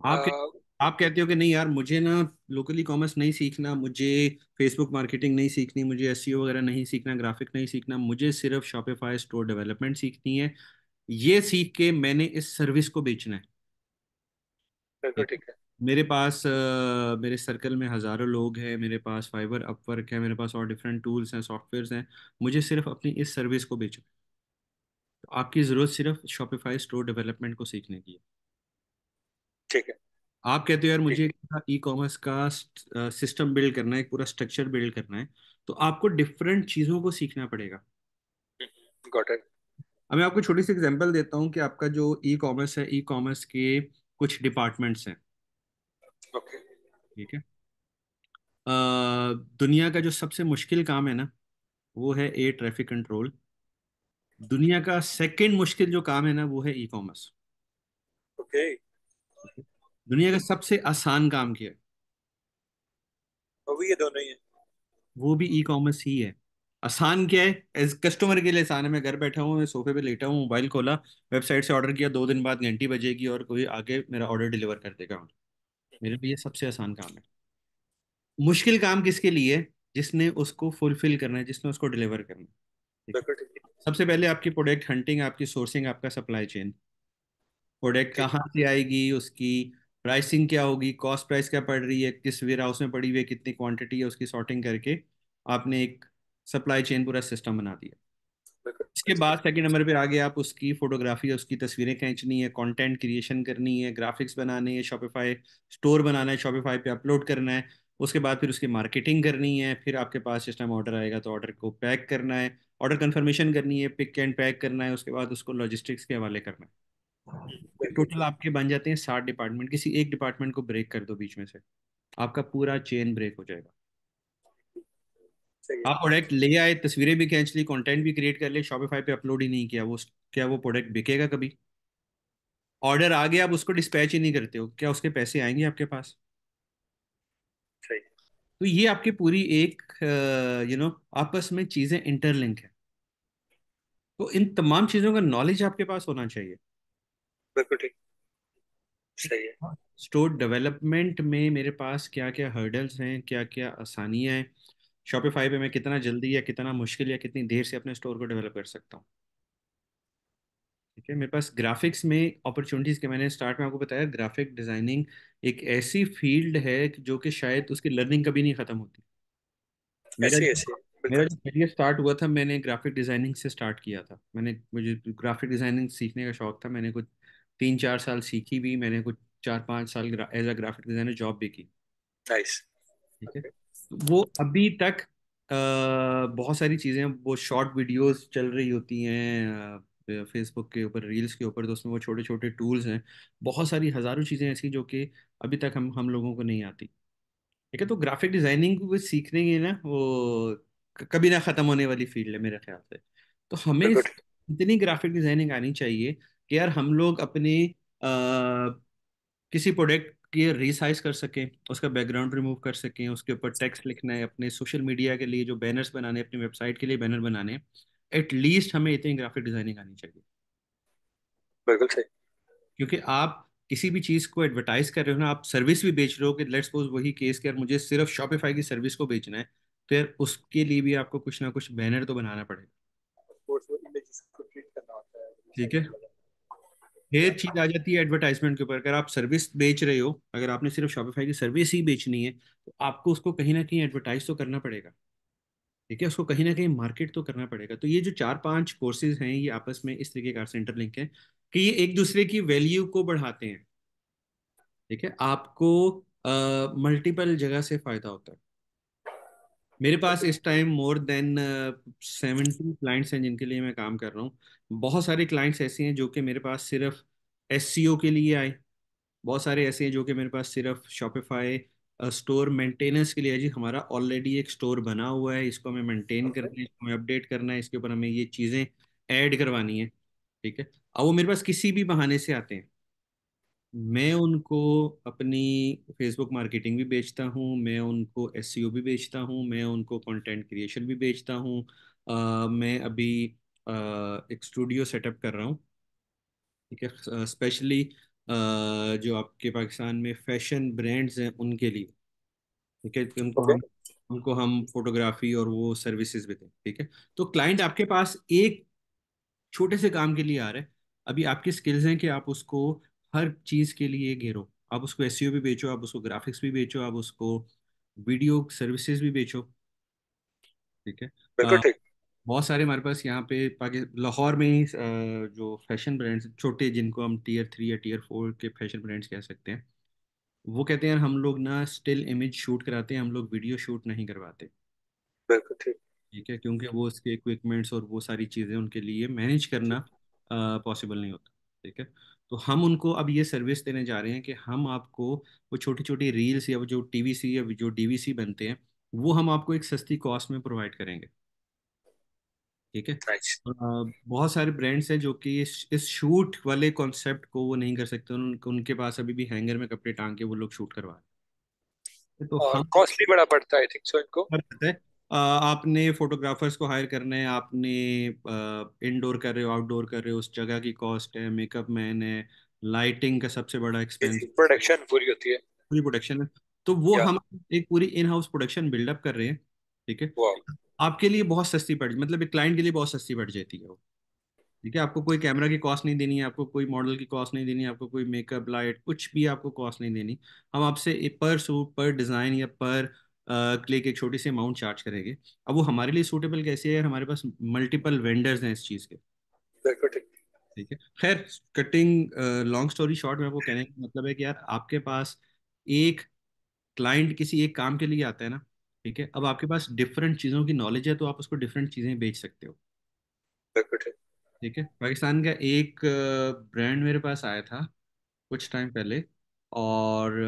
आप आप कहते हो कि नहीं यार मुझे ना लोकली कॉमर्स नहीं सीखना मुझे फेसबुक मार्केटिंग नहीं सीखनी मुझे एस e वगैरह नहीं सीखना ग्राफिक नहीं सीखना मुझे सिर्फ शॉपिफाई स्टोर डेवलपमेंट सीखनी है ये सीख के मैंने इस सर्विस को बेचना है ठीक है मेरे पास आ, मेरे सर्कल में हज़ारों लोग हैं मेरे पास फाइबर अपवर्क है मेरे पास और डिफरेंट टूल्स हैं सॉफ्टवेयर हैं मुझे सिर्फ अपनी इस सर्विस को बेचना है तो आपकी ज़रूरत सिर्फ शॉपिफाई स्टोर डेवलपमेंट को सीखने की है ठीक है आप कहते हो यार मुझे ई कॉमर्स का सिस्टम बिल्ड करना है पूरा स्ट्रक्चर बिल्ड करना है तो आपको डिफरेंट चीजों को सीखना पड़ेगा गॉट हम्म, इट मैं आपको छोटी सी एग्जांपल देता हूँ कि आपका जो ई कॉमर्स है ई कॉमर्स के कुछ डिपार्टमेंट्स हैं ओके ठीक है आ, दुनिया का जो सबसे मुश्किल काम है ना वो है ए ट्रैफिक कंट्रोल दुनिया का सेकंड मुश्किल जो काम है ना वो है ई कॉमर्स ओके दुनिया का सबसे आसान काम किया वो भी ये दोनों ही है वो भी ई कॉमर्स ही है आसान क्या है एज कस्टमर के लिए आसान है मैं घर बैठा हूँ सोफे पे लेटा हूँ मोबाइल खोला वेबसाइट से ऑर्डर किया दो दिन बाद घंटी बजेगी और कोई आके मेरा ऑर्डर डिलीवर कर देगा मेरे लिए सबसे आसान काम है मुश्किल काम किसके लिए जिसने उसको फुलफिल करना है जिसने उसको डिलीवर करना है सबसे पहले आपकी प्रोडक्ट हंटिंग आपकी सोर्सिंग आपका सप्लाई चेन प्रोडक्ट कहाँ से आएगी उसकी प्राइसिंग क्या होगी कॉस्ट प्राइस क्या पड़ रही है किस वेयर हाउस में पड़ी हुई है कितनी क्वांटिटी है उसकी सॉर्टिंग करके आपने एक सप्लाई चेन पूरा सिस्टम बना दिया इसके अच्छा। बाद सेकंड नंबर पर आगे आप उसकी फोटोग्राफी उसकी तस्वीरें खींचनी है कंटेंट क्रिएशन करनी है ग्राफिक्स बनाने है शॉपिफाई स्टोर बनाना है शॉपिफाई पे अपलोड करना है उसके बाद फिर उसकी मार्केटिंग करनी है फिर आपके पास जिस टाइम ऑर्डर आएगा तो ऑर्डर को पैक करना है ऑर्डर कन्फर्मेशन करनी है पिक एंड पैक करना है उसके बाद उसको लॉजिस्टिक्स के हवाले करना है टोटल आपके बन जाते हैं साठ डिपार्टमेंट किसी एक डिपार्टमेंट को ब्रेक कर दो बीच में से आपका पूरा चेन ब्रेक हो जाएगा आप प्रोडक्ट ले आए तस्वीरें भी खींच ली कंटेंट भी क्रिएट कर ले शॉपिफाई पे अपलोड ही नहीं किया वो क्या वो प्रोडक्ट बिकेगा कभी ऑर्डर आ गया आप उसको डिस्पैच ही नहीं करते हो क्या उसके पैसे आएंगे आपके पास तो ये आपकी पूरी एक यू नो आपस में चीजें इंटरलिंक है तो इन तमाम चीजों का नॉलेज आपके पास होना चाहिए सही है स्टोर तो डेवलपमेंट में मेरे पास क्या क्या हर्डल्स हैं क्या क्या आसानियाँ हैं शॉपिफाई पे मैं कितना जल्दी या कितना मुश्किल या कितनी देर से अपने स्टोर को डेवलप कर सकता हूँ ठीक है मेरे पास ग्राफिक्स में अपॉर्चुनिटीज़ के मैंने स्टार्ट में आपको बताया ग्राफिक डिज़ाइनिंग एक ऐसी फील्ड है जो कि शायद उसकी लर्निंग कभी नहीं ख़त्म होती मेरा मेरा करियर स्टार्ट हुआ था मैंने ग्राफिक डिज़ाइनिंग से स्टार्ट किया था मैंने मुझे ग्राफिक डिज़ाइनिंग सीखने का शौक था मैंने कुछ तीन चार साल सीखी भी मैंने कुछ चार पाँच साल as a graphic designer job भी की ठीक है तो वो अभी तक आ, बहुत सारी चीज़ें वो शॉर्ट वीडियोस चल रही होती हैं फेसबुक के ऊपर रील्स के ऊपर तो उसमें वो छोटे छोटे टूल्स हैं बहुत सारी हज़ारों चीज़ें ऐसी जो कि अभी तक हम हम लोगों को नहीं आती ठीक है तो ग्राफिक डिज़ाइनिंग को सीखने की ना वो कभी ना ख़त्म होने वाली फील्ड है मेरे ख्याल से तो हमें इतनी ग्राफिक डिज़ाइनिंग आनी चाहिए कि यार हम लोग अपने आ, किसी प्रोडक्ट की रिसाइज कर सकें उसका बैकग्राउंड रिमूव कर सकें उसके ऊपर टेक्स्ट लिखना है अपने सोशल मीडिया के लिए जो बैनर्स बनाने अपनी वेबसाइट के लिए बैनर बनाने एटलीस्ट हमें इतनी ग्राफिक डिजाइनिंग आनी चाहिए बिल्कुल सही क्योंकि आप किसी भी चीज़ को एडवर्टाइज कर रहे हो ना आप सर्विस भी बेच रहे हो कि लेट्स सपोज वही केस कि मुझे सिर्फ शॉपिफाई की सर्विस को बेचना है तो यार उसके लिए भी आपको कुछ ना कुछ बैनर तो बनाना पड़ेगा ठीक है फिर चीज आ जाती है एडवर्टाइजमेंट के ऊपर अगर आप सर्विस बेच रहे हो अगर आपने सिर्फ शॉपिफाई की सर्विस ही बेचनी है तो आपको उसको कहीं ना कहीं एडवर्टाइज तो करना पड़ेगा ठीक है उसको कहीं ना कहीं मार्केट तो करना पड़ेगा तो ये जो चार पांच कोर्सेज हैं ये आपस में इस तरीके का सेंटर लिंक है कि ये एक दूसरे की वैल्यू को बढ़ाते हैं ठीक है आपको मल्टीपल जगह से फायदा होता है मेरे पास इस time more than seventy clients हैं जिनके लिए मैं काम कर रहा हूँ बहुत सारे क्लाइंट्स ऐसे हैं जो कि मेरे पास सिर्फ एस के लिए आए बहुत सारे ऐसे हैं जो कि मेरे पास सिर्फ शॉपिफाई स्टोर मेंटेनेंस के लिए है जी हमारा ऑलरेडी एक स्टोर बना हुआ है इसको हमें मेंटेन करना है इसको हमें अपडेट करना है इसके ऊपर हमें ये चीज़ें ऐड करवानी है ठीक है अब वो मेरे पास किसी भी बहाने से आते हैं मैं उनको अपनी फेसबुक मार्केटिंग भी बेचता हूँ मैं उनको एस e भी बेचता हूँ मैं उनको कंटेंट क्रिएशन भी बेचता हूँ मैं अभी आ, एक स्टूडियो सेटअप कर रहा हूँ ठीक है स्पेशली जो आपके पाकिस्तान में फैशन ब्रांड्स हैं उनके लिए ठीक है उनको okay. हम उनको हम फोटोग्राफी और वो सर्विसेज भी दें ठीक है तो क्लाइंट आपके पास एक छोटे से काम के लिए आ रहा है अभी आपकी स्किल्स हैं कि आप उसको हर चीज़ के लिए घेरो आप उसको एस e भी बेचो आप उसको ग्राफिक्स भी बेचो आप उसको वीडियो सर्विसेज भी बेचो ठीक है बिल्कुल ठीक बहुत सारे हमारे पास यहाँ पे लाहौर में ही जो फैशन ब्रांड्स छोटे जिनको हम टीयर थ्री या टीयर फोर के फैशन ब्रांड्स कह सकते हैं वो कहते हैं हम लोग ना स्टिल इमेज शूट कराते हैं हम लोग वीडियो शूट नहीं करवाते बिल्कुल ठीक ठीक है क्योंकि वो उसके इक्विपमेंट्स और वो सारी चीज़ें उनके लिए मैनेज करना पॉसिबल नहीं होता ठीक है तो हम उनको अब ये सर्विस देने जा रहे हैं कि हम आपको वो छोटी छोटी रील्स या जो टीवीसी या जो डीवीसी बनते हैं वो हम आपको एक सस्ती कॉस्ट में प्रोवाइड करेंगे ठीक है right. बहुत सारे ब्रांड्स हैं जो कि इस, इस शूट वाले कॉन्सेप्ट को वो नहीं कर सकते उन, उनके पास अभी भी हैंगर में कपड़े टांग के वो लोग शूट करवा रहे हैं तो हम कॉस्टली बड़ा पड़ता है आई थिंक सो इनको है आपने फोटोग्राफर्स को हायर करना है आपने इंडोर कर रहे हो आउटडोर कर रहे हो उस जगह की कॉस्ट है मेकअप मैन है लाइटिंग का सबसे बड़ा एक्सपेंस प्रोडक्शन पूरी होती है पूरी प्रोडक्शन है तो वो हम एक पूरी इन हाउस प्रोडक्शन बिल्डअप कर रहे हैं ठीक है आपके लिए बहुत सस्ती पड़ मतलब एक क्लाइंट के लिए बहुत सस्ती पड़ जाती है वो ठीक है आपको कोई कैमरा की कॉस्ट नहीं देनी है आपको कोई मॉडल की कॉस्ट नहीं देनी है आपको कोई मेकअप लाइट कुछ भी आपको कॉस्ट नहीं देनी हम आपसे पर सूट पर डिज़ाइन या पर क्लिक एक छोटी सी अमाउंट चार्ज करेंगे अब वो हमारे लिए सूटेबल कैसे है हमारे पास मल्टीपल वेंडर्स हैं इस चीज़ के ठीक है खैर कटिंग लॉन्ग स्टोरी शॉर्ट में आपको कहने का मतलब है कि यार आपके पास एक क्लाइंट किसी एक काम के लिए आता है ना ठीक है अब आपके पास डिफरेंट चीज़ों की नॉलेज है तो आप उसको डिफरेंट चीज़ें बेच सकते हो ठीक है पाकिस्तान का एक ब्रांड मेरे पास आया था कुछ टाइम पहले और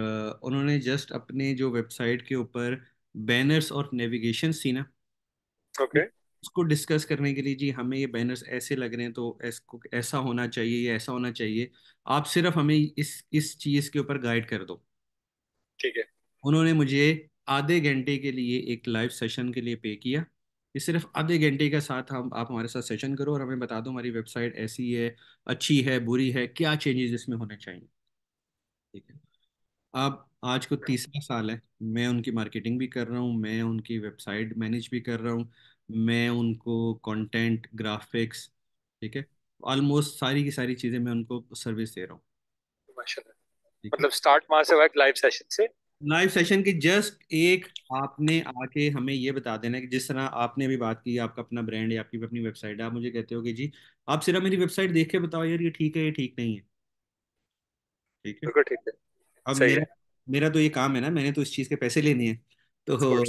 उन्होंने जस्ट अपने जो वेबसाइट के ऊपर बैनर्स और नेविगेशन थी ना ओके उसको डिस्कस करने के लिए जी हमें ये बैनर्स ऐसे लग रहे हैं तो इसको ऐसा होना चाहिए या ऐसा होना चाहिए आप सिर्फ हमें इस इस चीज के ऊपर गाइड कर दो ठीक है उन्होंने मुझे आधे घंटे के लिए एक लाइव सेशन के लिए पे किया ये सिर्फ आधे घंटे का साथ हम आप हमारे साथ सेशन करो और हमें बता दो हमारी वेबसाइट ऐसी है अच्छी है बुरी है क्या चेंजेस इसमें होने चाहिए ठीक है अब आज को तीसरा साल है मैं उनकी मार्केटिंग भी कर रहा हूँ मैं उनकी वेबसाइट मैनेज भी कर रहा हूँ मैं उनको कंटेंट ग्राफिक्स ठीक है ऑलमोस्ट सारी की सारी चीज़ें मैं उनको सर्विस दे रहा हूँ मतलब स्टार्ट मार से लाइव सेशन से लाइव सेशन की जस्ट एक आपने आके हमें ये बता देना कि जिस तरह आपने अभी बात की आपका अपना ब्रांड है आपकी अपनी वेबसाइट है आप मुझे कहते हो कि जी आप सिर्फ मेरी वेबसाइट देख के बताओ यार ये ठीक है ये ठीक नहीं है ठीक है ठीक है अब मेरा मेरा तो ये काम है ना मैंने तो इस चीज के पैसे लेने हैं तो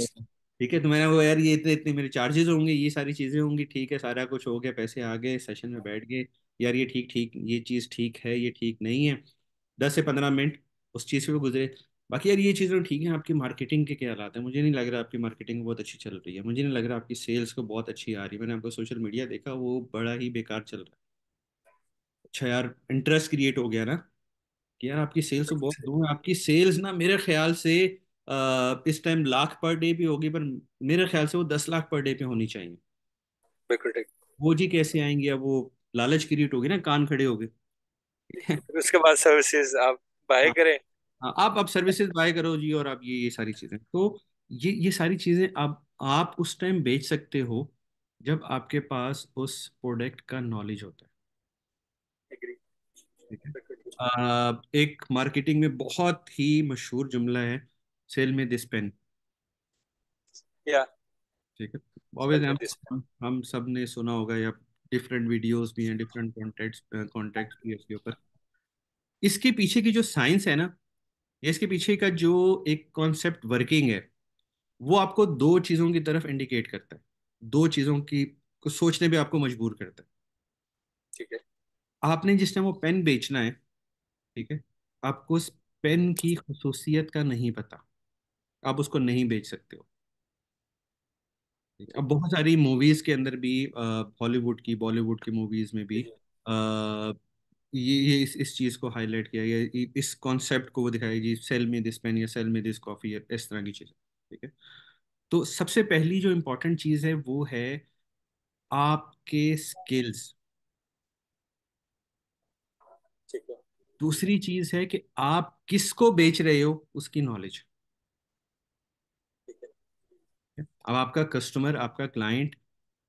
ठीक है तो मैंने वो यार ये इतने इतने मेरे चार्जेस होंगे ये सारी चीजें होंगी ठीक है सारा कुछ हो गया पैसे आ गए सेशन में बैठ गए यार ये ठीक ठीक ये चीज ठीक है ये ठीक नहीं है दस से पंद्रह मिनट उस चीज पे गुजरे बाकी यार ये चीज़ें तो ठीक है आपकी मार्केटिंग के क्या हालात है मुझे नहीं लग रहा आपकी मार्केटिंग बहुत अच्छी चल रही है मुझे नहीं लग रहा आपकी सेल्स को बहुत अच्छी आ रही है मैंने आपको सोशल मीडिया देखा वो बड़ा ही बेकार चल रहा है अच्छा यार इंटरेस्ट क्रिएट हो गया ना कि यार आपकी सेल्स तो बहुत अच्छा। दूर है आपकी सेल्स ना मेरे ख्याल से इस टाइम लाख पर डे भी होगी पर मेरे ख्याल से वो दस लाख पर डे पे होनी चाहिए बिल्कुल ठीक वो जी कैसे आएंगे अब वो लालच क्रिएट होगी ना कान खड़े हो गए [laughs] उसके बाद सर्विसेज आप बाय हाँ। करें हाँ आप अब सर्विसेज बाय करो जी और आप ये ये सारी चीज़ें तो ये ये सारी चीज़ें आप आप उस टाइम बेच सकते हो जब आपके पास उस प्रोडक्ट का नॉलेज होता है ठीक है एक मार्केटिंग में बहुत ही मशहूर जुमला है सेल में दिस पेन या ठीक है ऑब्वियसली हम हम सब ने सुना होगा या डिफरेंट वीडियोस भी हैं डिफरेंट कॉन्टेक्ट्स कॉन्टेक्ट भी इसके ऊपर इसके पीछे की जो साइंस है ना इसके पीछे का जो एक कॉन्सेप्ट वर्किंग है वो आपको दो चीज़ों की तरफ इंडिकेट करता है दो चीज़ों की को सोचने पे आपको मजबूर करता है ठीक है आपने जिस टाइम वो पेन बेचना है ठीक है आपको उस पेन की खसूसियत का नहीं पता आप उसको नहीं बेच सकते हो अब बहुत सारी मूवीज के अंदर भी हॉलीवुड की बॉलीवुड की मूवीज में भी आ, ये ये इस इस चीज को हाईलाइट किया गया इस कॉन्सेप्ट को वो दिखाया गया सेल में दिस पेन या सेल में दिस कॉफी इस तरह की चीजें ठीक है तो सबसे पहली जो इम्पोर्टेंट चीज है वो है आपके स्किल्स दूसरी चीज है कि आप किसको बेच रहे हो उसकी नॉलेज अब आपका कस्टमर आपका क्लाइंट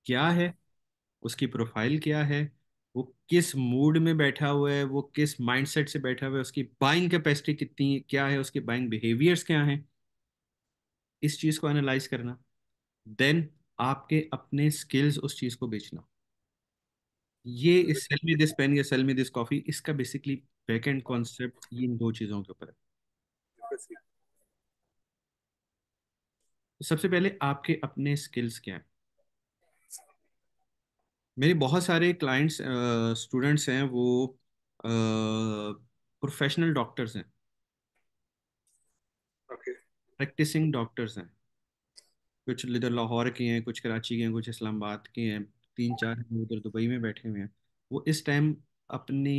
क्या है उसकी प्रोफाइल क्या है वो किस मूड में बैठा हुआ है वो किस माइंडसेट से बैठा हुआ है उसकी बाइंग कैपेसिटी कितनी क्या है उसके बाइंग बिहेवियर्स क्या हैं इस चीज़ को एनालाइज करना देन आपके अपने स्किल्स उस चीज़ को बेचना ये तो इस सेल में दिस पेन या सेल में दिस कॉफी इसका बेसिकली बैक एंड कॉन्सेप्ट इन दो चीजों के ऊपर है सबसे पहले आपके अपने स्किल्स क्या हैं मेरे बहुत सारे क्लाइंट्स स्टूडेंट्स हैं वो प्रोफेशनल डॉक्टर्स हैं प्रैक्टिसिंग डॉक्टर्स हैं कुछ इधर लाहौर के हैं कुछ कराची के हैं कुछ इस्लामाबाद के हैं तीन चार उधर दुबई में बैठे हुए हैं वो इस टाइम अपनी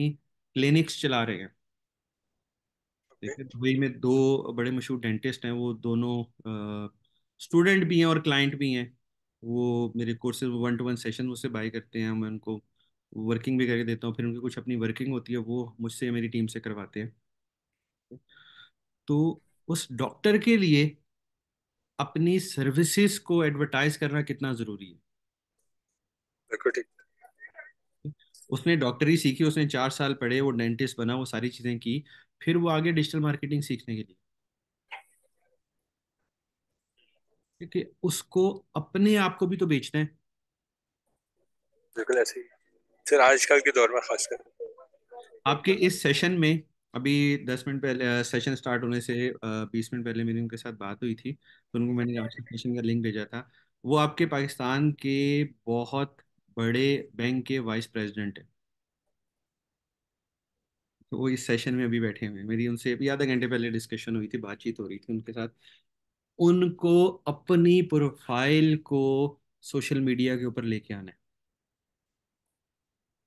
क्लिनिक्स चला रहे हैं देखिए दुबई में दो बड़े मशहूर डेंटिस्ट हैं वो दोनों स्टूडेंट भी हैं और क्लाइंट भी हैं वो मेरे courses one to one session मुझसे बाय करते हैं मैं उनको वर्किंग भी करके देता हूँ फिर उनकी कुछ अपनी वर्किंग होती है वो मुझसे मेरी टीम से करवाते हैं तो उस डॉक्टर के लिए अपनी सर्विसेज को एडवर्टाइज करना कितना ज़रूरी है उसने डॉक्टरी सीखी उसने चार साल पढ़े वो डेंटिस्ट बना वो सारी चीजें की फिर वो आगे डिजिटल मार्केटिंग सीखने के लिए क्योंकि उसको अपने आप को भी तो बेचना है बिल्कुल ऐसे ही सर आजकल के दौर में खासकर आपके इस सेशन में अभी दस मिनट पहले सेशन स्टार्ट होने से बीस मिनट पहले मेरी उनके साथ बात हुई थी तो उनको मैंने आपसे सेशन का लिंक भेजा था वो आपके पाकिस्तान के बहुत बड़े बैंक के वाइस प्रेसिडेंट हैं तो वो इस सेशन में अभी बैठे हुए हैं मेरी उनसे अभी आधा घंटे पहले डिस्कशन हुई थी बातचीत हो रही थी उनके साथ उनको अपनी प्रोफाइल को सोशल मीडिया के ऊपर लेके आना है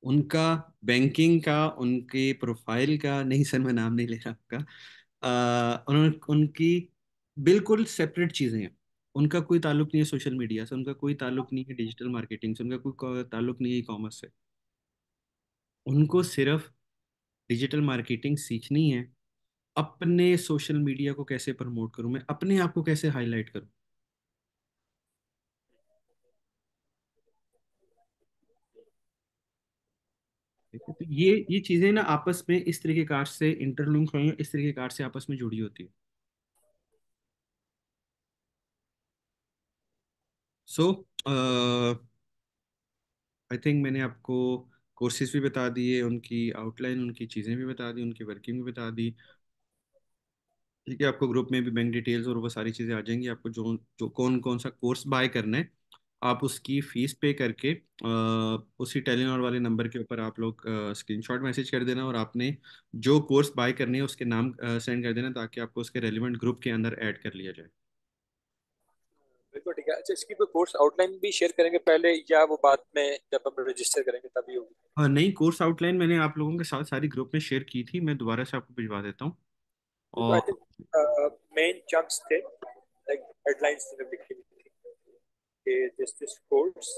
उनका बैंकिंग का उनके प्रोफाइल का नहीं सर मैं नाम नहीं ले रहा आपका उन, उनकी बिल्कुल सेपरेट चीज़ें हैं उनका कोई ताल्लुक नहीं है सोशल मीडिया से उनका कोई हाँ। ताल्लुक नहीं है डिजिटल मार्केटिंग से उनका कोई ताल्लुक नहीं है ई कॉमर्स से उनको सिर्फ डिजिटल मार्केटिंग सीखनी है अपने सोशल मीडिया को कैसे प्रमोट करूं मैं अपने आप को कैसे हाईलाइट करूं तो ये ये चीजें ना आपस में इस तरीके कार से इंटरलिंक हुई इस तरीके कार से आपस में जुड़ी होती है सो आई थिंक मैंने आपको कोर्सेज भी बता दिए उनकी आउटलाइन उनकी चीज़ें भी बता दी उनकी वर्किंग भी बता दी ठीक है आपको ग्रुप में भी बैंक डिटेल्स और वो सारी चीज़ें आ जाएंगी आपको जो जो कौन कौन सा कोर्स बाय करना है आप उसकी फ़ीस पे करके आ, uh, उसी टेलीनॉर वाले नंबर के ऊपर आप लोग स्क्रीनशॉट uh, मैसेज कर देना और आपने जो कोर्स बाय करनी है उसके नाम सेंड uh, कर देना ताकि आपको उसके रेलिवेंट ग्रुप के अंदर ऐड कर लिया जाए बिल्कुल तो ठीक है अच्छा इसकी कोई कोर्स आउटलाइन भी शेयर करेंगे पहले या वो बाद में जब हम रजिस्टर करेंगे तभी होगी हाँ नहीं कोर्स आउटलाइन मैंने आप लोगों के साथ सारी ग्रुप में शेयर की थी मैं दोबारा से आपको भिजवा देता हूँ तो और मेन चंक्स uh, थे लाइक हेडलाइंस थे लिखी हुई थी दिस दिस कोर्स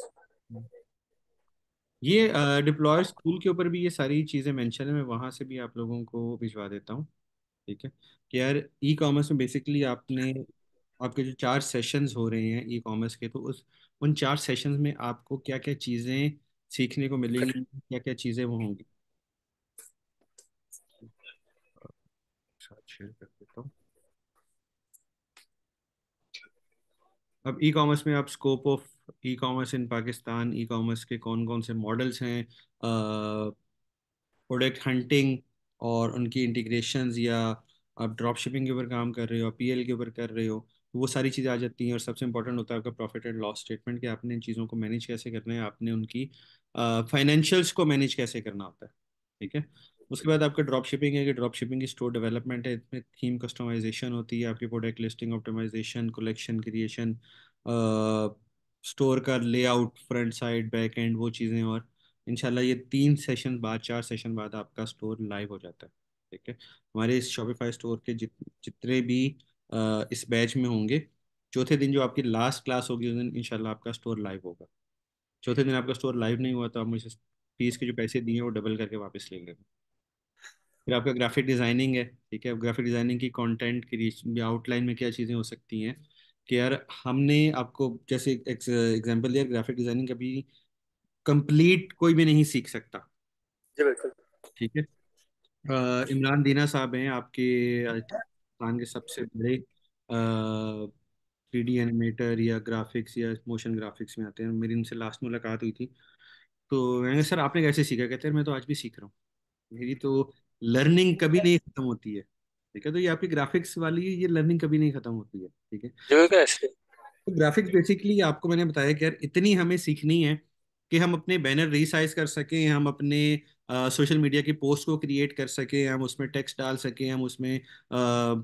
ये डिप्लॉयर uh, स्कूल के ऊपर भी ये सारी चीज़ें मेंशन है मैं वहाँ से भी आप लोगों को भिजवा देता हूँ ठीक है कि यार ई कॉमर्स में बेसिकली आपने आपके जो चार सेशंस हो रहे हैं ई कॉमर्स के तो उस उन चार सेशंस में आपको क्या क्या चीज़ें सीखने को मिलेगी क्या क्या चीज़ें वो होंगी अच्छा, तो। अब ई कॉमर्स में आप scope of ecommerce in Pakistan e commerce के कौन कौन से मॉडल्स हैं प्रोडक्ट हंटिंग और उनकी इंटीग्रेशन या आप ड्रॉप शिपिंग के ऊपर काम कर रहे हो पीएल के ऊपर कर रहे हो तो वो सारी चीज़ें आ जाती हैं और सबसे इंपॉर्टेंट होता है आपका प्रॉफिट एंड लॉस स्टेटमेंट कि आपने इन चीज़ों को मैनेज कैसे करना है आपने उनकी फाइनेंशियल्स को मैनेज कैसे करना होता है ठीक है उसके बाद आपका ड्रॉप शिपिंग है कि ड्रॉप शिपिंग की स्टोर डेवलपमेंट है इसमें थीम कस्टमाइजेशन होती है आपकी product listing optimisation collection creation store का layout front side back end वो चीज़ें और इनशाला ये तीन सेशन बाद चार सेशन बाद आपका स्टोर लाइव हो जाता है ठीक है हमारे इस शॉपिफाई स्टोर के जित जितने भी इस बैच में होंगे चौथे दिन जो आपकी लास्ट क्लास होगी उस दिन इनशाला आपका स्टोर लाइव होगा चौथे दिन आपका स्टोर लाइव नहीं हुआ तो आप मुझे फीस के जो पैसे दिए वो डबल करके वापस ले लेंगे फिर आपका ग्राफिक डिज़ाइनिंग है ठीक है ग्राफिक डिज़ाइनिंग की कंटेंट रीच आउटलाइन में क्या चीज़ें हो सकती हैं कि यार हमने आपको जैसे एग्जाम्पल दिया ग्राफिक डिज़ाइनिंग कभी कंप्लीट कोई भी नहीं सीख सकता ठीक है इमरान दीना साहब हैं आपके पाकिस्तान के सबसे बड़े थ्री डी एनिमेटर या ग्राफिक्स या मोशन ग्राफिक्स में आते हैं मेरी उनसे लास्ट मुलाकात हुई थी तो मैंने सर आपने कैसे सीखा कहते हैं मैं तो आज भी सीख रहा हूँ मेरी तो लर्निंग कभी नहीं खत्म होती है ठीक है तो ये आपकी ग्राफिक्स वाली ये लर्निंग कभी नहीं खत्म होती है ठीक है तो ग्राफिक्स बेसिकली आपको मैंने बताया कि यार इतनी हमें सीखनी है कि हम अपने बैनर रिसाइज कर सकें हम अपने सोशल मीडिया की पोस्ट को क्रिएट कर सके हम उसमें टेक्स्ट डाल सके हम उसमें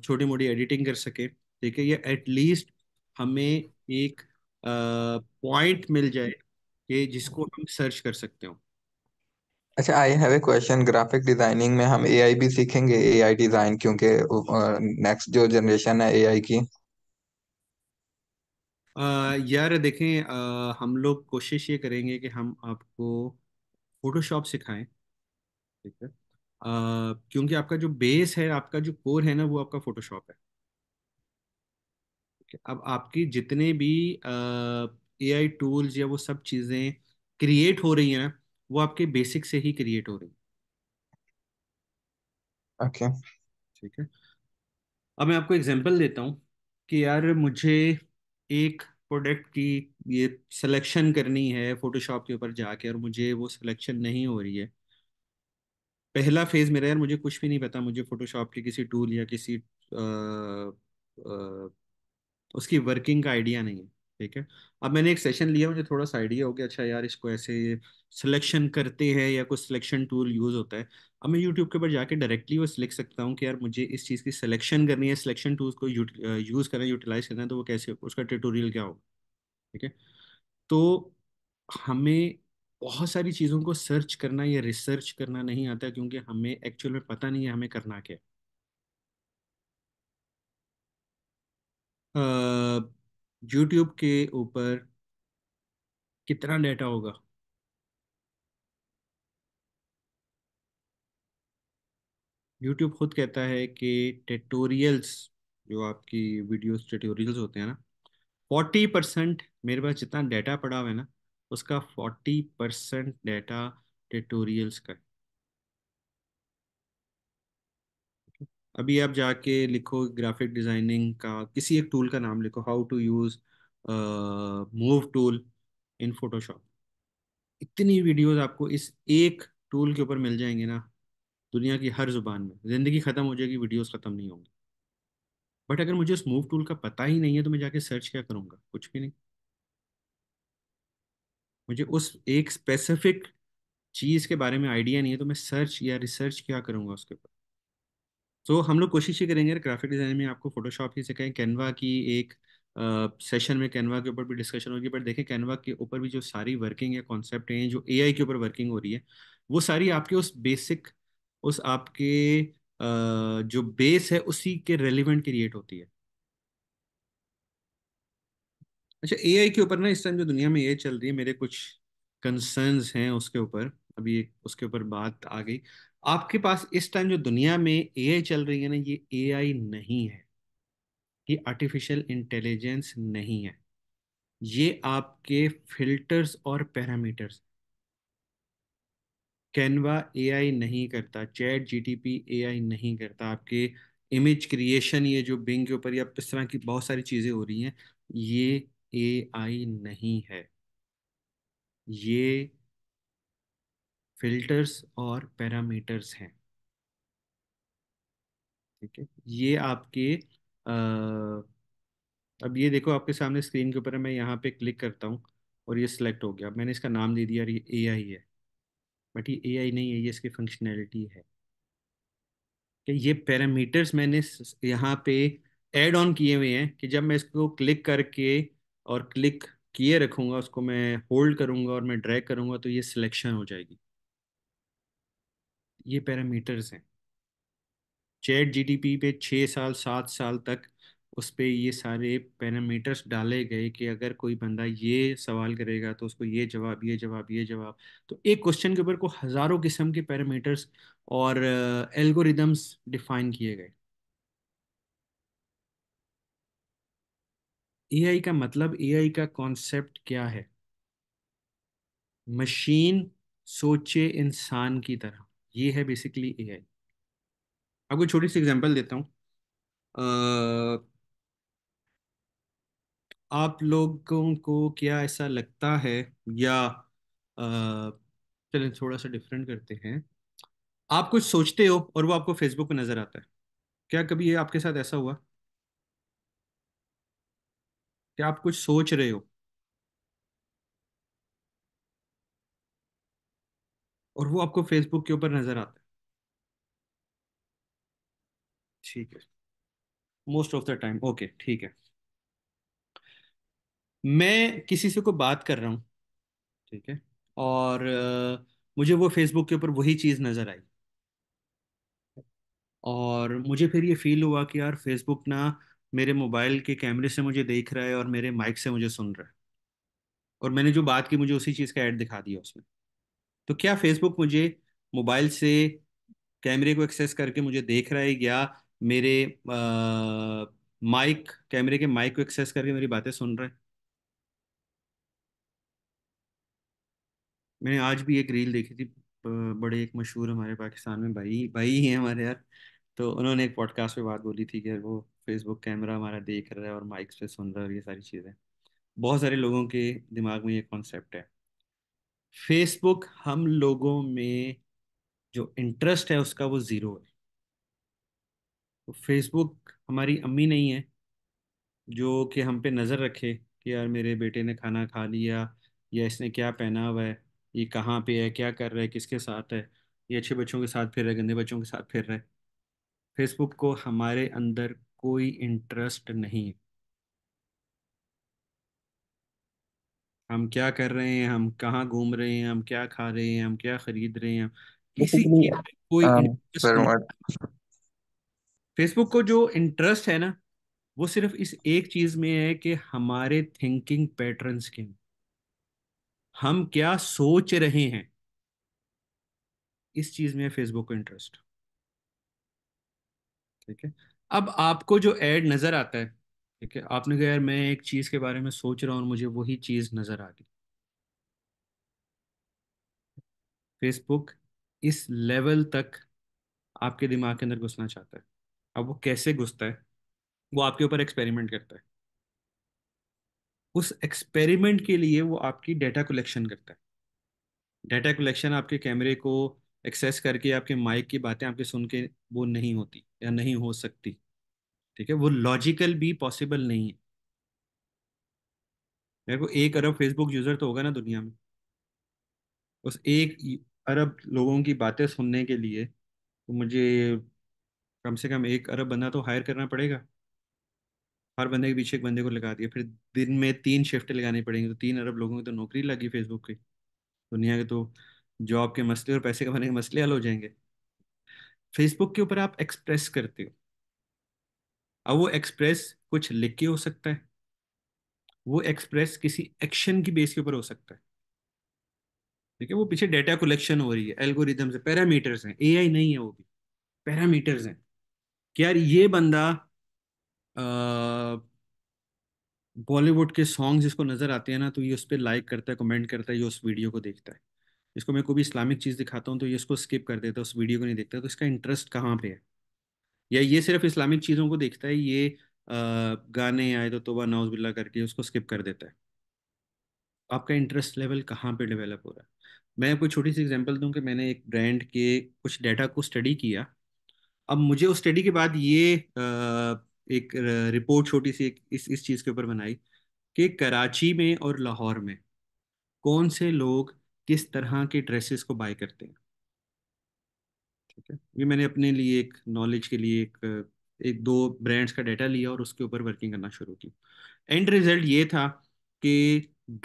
छोटी मोटी एडिटिंग कर सके ठीक है ये एटलीस्ट हमें एक पॉइंट मिल जाए कि जिसको हम सर्च कर सकते हो अच्छा I have a question graphic designing में हम एआई भी सीखेंगे एआई डिजाइन क्योंकि नेक्स्ट जो जनरेशन है एआई की आ, यार देखें आ, हम लोग कोशिश ये करेंगे कि हम आपको फोटोशॉप सिखाएं ठीक है Uh, क्योंकि आपका जो बेस है आपका जो कोर है ना वो आपका फोटोशॉप है okay. अब आपकी जितने भी ए आई टूल्स या वो सब चीज़ें क्रिएट हो रही हैं ना वो आपके बेसिक से ही क्रिएट हो रही है ओके ठीक है अब मैं आपको एग्जांपल देता हूँ कि यार मुझे एक प्रोडक्ट की ये सिलेक्शन करनी है फोटोशॉप के ऊपर जाके और मुझे वो सिलेक्शन नहीं हो रही है पहला फेज मेरा यार मुझे कुछ भी नहीं पता मुझे फोटोशॉप के किसी टूल या किसी आ, आ, उसकी वर्किंग का आइडिया नहीं है ठीक है अब मैंने एक सेशन लिया मुझे थोड़ा सा आइडिया हो गया अच्छा यार इसको ऐसे सिलेक्शन करते हैं या कुछ सिलेक्शन टूल यूज़ होता है अब मैं यूट्यूब के ऊपर जाके डायरेक्टली वो लिख सकता हूँ कि यार मुझे इस चीज़ की सिलेक्शन करनी है सिलेक्शन टूल को यूज़ करना है यूटिलाइज करना है तो वो कैसे उसका ट्यूटोरियल क्या होगा ठीक है तो हमें बहुत सारी चीज़ों को सर्च करना या रिसर्च करना नहीं आता क्योंकि हमें एक्चुअल में पता नहीं है हमें करना क्या यूट्यूब के ऊपर कितना डेटा होगा यूट्यूब खुद कहता है कि ट्यूटोरियल्स जो आपकी वीडियोस ट्यूटोरियल्स होते हैं ना फोर्टी परसेंट मेरे पास जितना डेटा पड़ा हुआ है ना उसका फोर्टी परसेंट डेटा ट्यूटोरियल्स का है अभी आप जाके लिखो ग्राफिक डिज़ाइनिंग का किसी एक टूल का नाम लिखो how to use move tool in Photoshop इतनी वीडियोस आपको इस एक टूल के ऊपर मिल जाएंगे ना दुनिया की हर जुबान में ज़िंदगी ख़त्म हो जाएगी वीडियोस ख़त्म नहीं होंगी बट अगर मुझे उस मूव टूल का पता ही नहीं है तो मैं जाके सर्च क्या करूँगा कुछ भी नहीं मुझे उस एक स्पेसिफिक चीज़ के बारे में आइडिया नहीं है तो मैं सर्च या रिसर्च क्या करूँगा उसके ऊपर तो so, हम लोग कोशिश ही करेंगे ग्राफिक डिज़ाइन में आपको फोटोशॉप ही सिखाएं कैनवा की एक सेशन में कैनवा के ऊपर भी डिस्कशन होगी बट देखें कैनवा के ऊपर भी जो सारी वर्किंग या कॉन्सेप्ट हैं जो ए के ऊपर वर्किंग हो रही है वो सारी आपके उस बेसिक उस आपके जो बेस है उसी के रेलिवेंट क्रिएट होती है अच्छा ए के ऊपर ना इस टाइम जो दुनिया में ये चल रही है मेरे कुछ कंसर्न हैं उसके ऊपर अभी उसके ऊपर बात आ गई आपके पास इस टाइम जो दुनिया में ए चल रही है ना ये ए नहीं है ये आर्टिफिशियल इंटेलिजेंस नहीं है ये आपके फिल्टर्स और पैरामीटर्स कैनवा ए नहीं करता चैट जीटीपी टी नहीं करता आपके इमेज क्रिएशन ये जो बिंग के ऊपर या इस तरह की बहुत सारी चीज़ें हो रही हैं ये ए आई नहीं है ये फिल्टर्स और पैरामीटर्स हैं ठीक है ये आपके आ, अब ये देखो आपके सामने स्क्रीन के ऊपर मैं यहाँ पे क्लिक करता हूँ और ये सिलेक्ट हो गया मैंने इसका नाम दे दिया और ये ए आई है बट ये ए आई नहीं है ये इसकी फंक्शनैलिटी है कि ये पैरामीटर्स मैंने यहाँ पे एड ऑन किए हुए हैं कि जब मैं इसको क्लिक करके और क्लिक किए रखूंगा उसको मैं होल्ड करूंगा और मैं ड्रैग करूंगा तो ये सिलेक्शन हो जाएगी ये पैरामीटर्स हैं चैट जीटीपी पे छः साल सात साल तक उस पर ये सारे पैरामीटर्स डाले गए कि अगर कोई बंदा ये सवाल करेगा तो उसको ये जवाब ये जवाब ये जवाब तो एक क्वेश्चन के ऊपर को हज़ारों किस्म के पैरामीटर्स और एल्गोरिदम्स डिफाइन किए गए एआई का मतलब एआई का कॉन्सेप्ट क्या है मशीन सोचे इंसान की तरह ये है बेसिकली एआई आपको छोटी सी एग्जांपल देता हूँ आप लोगों को क्या ऐसा लगता है या चलें थोड़ा सा डिफरेंट करते हैं आप कुछ सोचते हो और वो आपको फेसबुक पर नज़र आता है क्या कभी ये आपके साथ ऐसा हुआ क्या आप कुछ सोच रहे हो और वो आपको फेसबुक के ऊपर नजर आता है ठीक है most of the time okay ठीक है मैं किसी से कोई बात कर रहा हूं ठीक है और अ, मुझे वो फेसबुक के ऊपर वही चीज़ नज़र आई और मुझे फिर ये फील हुआ कि यार फेसबुक ना मेरे मोबाइल के कैमरे से मुझे देख रहा है और मेरे माइक से मुझे सुन रहा है और मैंने जो बात की मुझे उसी चीज़ का ऐड दिखा दिया उसमें तो क्या फेसबुक मुझे मोबाइल से कैमरे को एक्सेस करके मुझे देख रहा है या मेरे माइक कैमरे के माइक को एक्सेस करके मेरी बातें सुन रहा है मैंने आज भी एक रील देखी थी बड़े एक मशहूर हमारे पाकिस्तान में भाई भाई ही हैं हमारे यार तो उन्होंने एक पॉडकास्ट पे बात बोली थी कि वो फेसबुक कैमरा हमारा देख रहा है और माइक पे सुन रहा है और ये सारी चीज़ें बहुत सारे लोगों के दिमाग में ये कॉन्सेप्ट है फेसबुक हम लोगों में जो इंटरेस्ट है उसका वो ज़ीरो है तो फेसबुक हमारी अम्मी नहीं है जो कि हम पे नज़र रखे कि यार मेरे बेटे ने खाना खा लिया या इसने क्या पहना हुआ है ये कहाँ पे है क्या कर रहा है किसके साथ है ये अच्छे बच्चों के साथ फिर रहे गंदे बच्चों के साथ फिर रहे फेसबुक को हमारे अंदर कोई इंटरेस्ट नहीं हम क्या कर रहे हैं हम कहाँ घूम रहे हैं हम क्या खा रहे हैं हम क्या खरीद रहे हैं किसी की कोई इंटरेस्ट हाँ, फेसबुक को जो इंटरेस्ट है ना वो सिर्फ इस एक चीज में है कि हमारे थिंकिंग पैटर्न्स के हम क्या सोच रहे हैं इस चीज में फेसबुक को इंटरेस्ट ठीक है अब आपको जो एड नज़र आता है ठीक है आपने कहा यार मैं एक चीज़ के बारे में सोच रहा हूँ और मुझे वही चीज़ नज़र आ गई फेसबुक इस लेवल तक आपके दिमाग के अंदर घुसना चाहता है अब वो कैसे घुसता है वो आपके ऊपर एक्सपेरिमेंट करता है उस एक्सपेरिमेंट के लिए वो आपकी डेटा कलेक्शन करता है डेटा कलेक्शन आपके कैमरे को एक्सेस करके आपके माइक की बातें आपके सुन के वो नहीं होती या नहीं हो सकती ठीक है वो लॉजिकल भी पॉसिबल नहीं है मेरे को एक अरब फेसबुक यूजर तो होगा ना दुनिया में उस एक अरब लोगों की बातें सुनने के लिए तो मुझे कम से कम एक अरब बंदा तो हायर करना पड़ेगा हर बंदे के पीछे एक बंदे को लगा दिया फिर दिन में तीन शिफ्ट लगानी पड़ेंगी तो तीन अरब लोगों की तो नौकरी लगी फेसबुक की दुनिया के तो जॉब के मसले और पैसे कमाने के मसले हल हो जाएंगे फेसबुक के ऊपर आप एक्सप्रेस करते हो अब वो एक्सप्रेस कुछ लिख के हो सकता है वो एक्सप्रेस किसी एक्शन की बेस के ऊपर हो सकता है ठीक है वो पीछे डेटा कलेक्शन हो रही है एल्गोरिदम से पैरामीटर्स हैं एआई नहीं है वो भी पैरामीटर्स हैं कि यार ये बंदा बॉलीवुड के सॉन्ग जिसको नज़र आते हैं ना तो ये उस पर लाइक करता है कमेंट करता है ये उस वीडियो को देखता है इसको मैं कोई भी इस्लामिक चीज़ दिखाता हूँ तो ये इसको स्किप कर देता है उस वीडियो को नहीं देखता तो इसका इंटरेस्ट कहाँ पे है या ये सिर्फ इस्लामिक चीज़ों को देखता है ये आ, गाने आए तो तोबा नाउज बिल्ला करके उसको स्किप कर देता है आपका इंटरेस्ट लेवल कहाँ पे डेवलप हो रहा है मैं कोई छोटी सी एग्जांपल दूं कि मैंने एक ब्रांड के कुछ डाटा को स्टडी किया अब मुझे उस स्टडी के बाद ये एक रिपोर्ट छोटी सी इस इस चीज़ के ऊपर बनाई कि कराची में और लाहौर में कौन से लोग किस तरह के ड्रेसेस को बाय करते हैं ठीक है ये मैंने अपने लिए एक नॉलेज के लिए एक एक दो ब्रांड्स का डाटा लिया और उसके ऊपर वर्किंग करना शुरू की एंड रिजल्ट ये था कि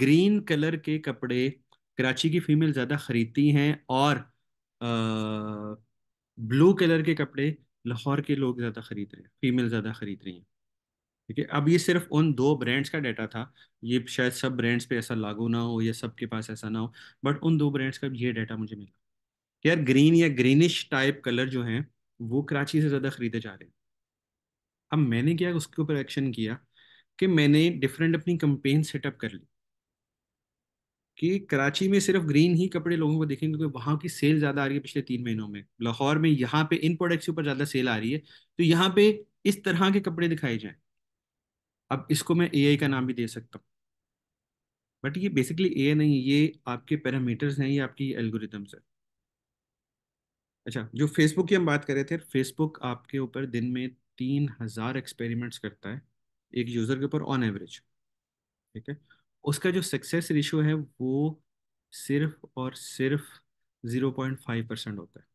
ग्रीन कलर के कपड़े कराची की फीमेल ज़्यादा ख़रीदती हैं और आ, ब्लू कलर के कपड़े लाहौर के लोग ज़्यादा ख़रीद रहे हैं फीमेल ज़्यादा ख़रीद रही हैं ठीक है अब ये सिर्फ उन दो ब्रांड्स का डाटा था ये शायद सब ब्रांड्स पे ऐसा लागू ना हो या सबके पास ऐसा ना हो बट उन दो ब्रांड्स का ये डाटा मुझे मिला यार ग्रीन या ग्रीनिश टाइप कलर जो हैं वो कराची से ज़्यादा खरीदे जा रहे हैं अब मैंने क्या उसके ऊपर एक्शन किया कि मैंने डिफरेंट अपनी कंपेन सेटअप कर ली कि कराची में सिर्फ ग्रीन ही कपड़े लोगों को देखेंगे क्योंकि वहां की सेल ज़्यादा आ रही है पिछले तीन महीनों में लाहौर में यहाँ पे इन प्रोडक्ट्स के ऊपर ज़्यादा सेल आ रही है तो यहाँ पे इस तरह के कपड़े दिखाए जाएं अब इसको मैं ए का नाम भी दे सकता हूँ बट ये बेसिकली ए नहीं ये आपके पैरामीटर्स हैं ये आपकी एल्गोरिदम्स है अच्छा जो फेसबुक की हम बात कर रहे थे फेसबुक आपके ऊपर दिन में तीन हज़ार एक्सपेरिमेंट्स करता है एक यूज़र के ऊपर ऑन एवरेज ठीक है उसका जो सक्सेस रेशियो है वो सिर्फ और सिर्फ ज़ीरो पॉइंट फाइव परसेंट होता है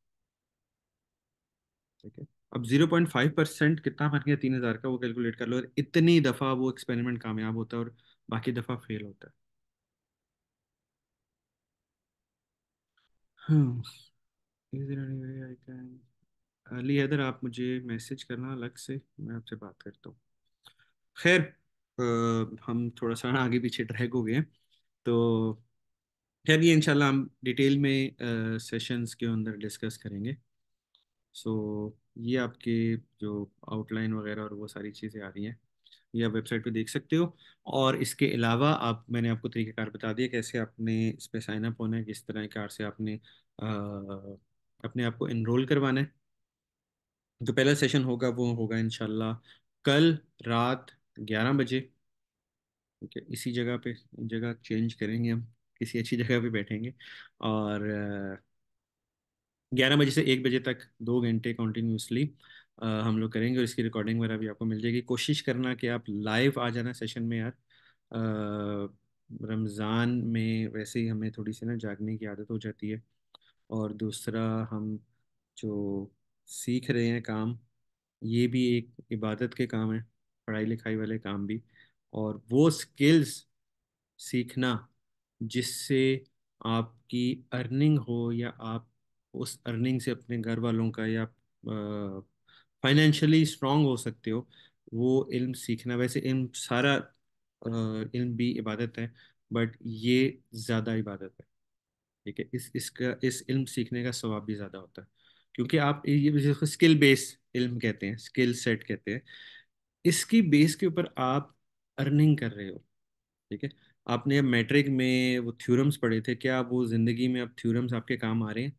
ठीक है अब 0.5 परसेंट कितना बन गया तीन हज़ार का वो कैलकुलेट कर लो और इतनी दफ़ा वो एक्सपेरिमेंट कामयाब होता है और बाकी दफ़ा फेल होता है अली hmm. हैदर आप मुझे मैसेज करना अलग से मैं आपसे बात करता हूँ खैर हम थोड़ा सा आगे पीछे ट्रैक हो गए तो खैर ये इंशाल्लाह हम डिटेल में सेशंस के अंदर डिस्कस करेंगे सो ये आपके जो आउटलाइन वगैरह और वो सारी चीज़ें आ रही हैं ये आप वेबसाइट पे देख सकते हो और इसके अलावा आप मैंने आपको तरीक़ेकार बता दिया कैसे आपने इस पर साइनअप होना है किस तरह कार से आपने आ, अपने आप को इनरोल करवाना है जो तो पहला सेशन होगा वो होगा इन कल रात ग्यारह बजे ओके है इसी जगह पे जगह चेंज करेंगे हम किसी अच्छी जगह पे बैठेंगे और ग्यारह बजे से एक बजे तक दो घंटे कंटिन्यूसली हम लोग करेंगे और इसकी रिकॉर्डिंग वगैरह भी आपको मिल जाएगी कोशिश करना कि आप लाइव आ जाना सेशन में यार रमज़ान में वैसे ही हमें थोड़ी सी ना जागने की आदत हो जाती है और दूसरा हम जो सीख रहे हैं काम ये भी एक इबादत के काम है पढ़ाई लिखाई वाले काम भी और वो स्किल्स सीखना जिससे आपकी अर्निंग हो या आप उस अर्निंग से अपने घर वालों का या फाइनेंशियली स्ट्रांग हो सकते हो वो इल्म सीखना वैसे इल्म सारा इल्म भी इबादत है बट ये ज़्यादा इबादत है ठीक है इस इसका इस इल्म सीखने का स्वभाव भी ज़्यादा होता है क्योंकि आप ये स्किल बेस इल्म कहते हैं स्किल सेट कहते हैं इसकी बेस के ऊपर आप अर्निंग कर रहे हो ठीक है आपने अब मैट्रिक में वो थ्योरम्स पढ़े थे क्या वो ज़िंदगी में अब थ्योरम्स आपके काम आ रहे हैं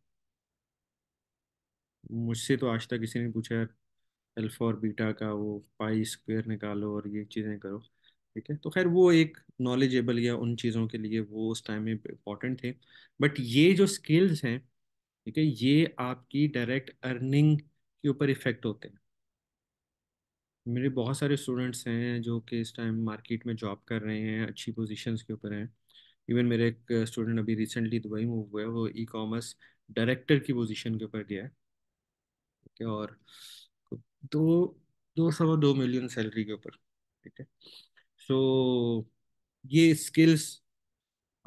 मुझसे तो आज तक किसी ने पूछा यार अल्फा और बीटा का वो पाई स्क्वायर निकालो और ये चीज़ें करो ठीक है तो खैर वो एक नॉलेजेबल या उन चीज़ों के लिए वो उस टाइम में इम्पॉर्टेंट थे बट ये जो स्किल्स हैं ठीक है ये आपकी डायरेक्ट अर्निंग के ऊपर इफेक्ट होते हैं मेरे बहुत सारे स्टूडेंट्स हैं जो कि इस टाइम मार्केट में जॉब कर रहे हैं अच्छी पोजीशंस के ऊपर हैं इवन मेरे एक स्टूडेंट अभी रिसेंटली दुबई मूव हुआ है वो ई कॉमर्स डायरेक्टर की पोजीशन के ऊपर गया है सकते हो और दो दो सवा दो मिलियन सैलरी के ऊपर ठीक है सो ये स्किल्स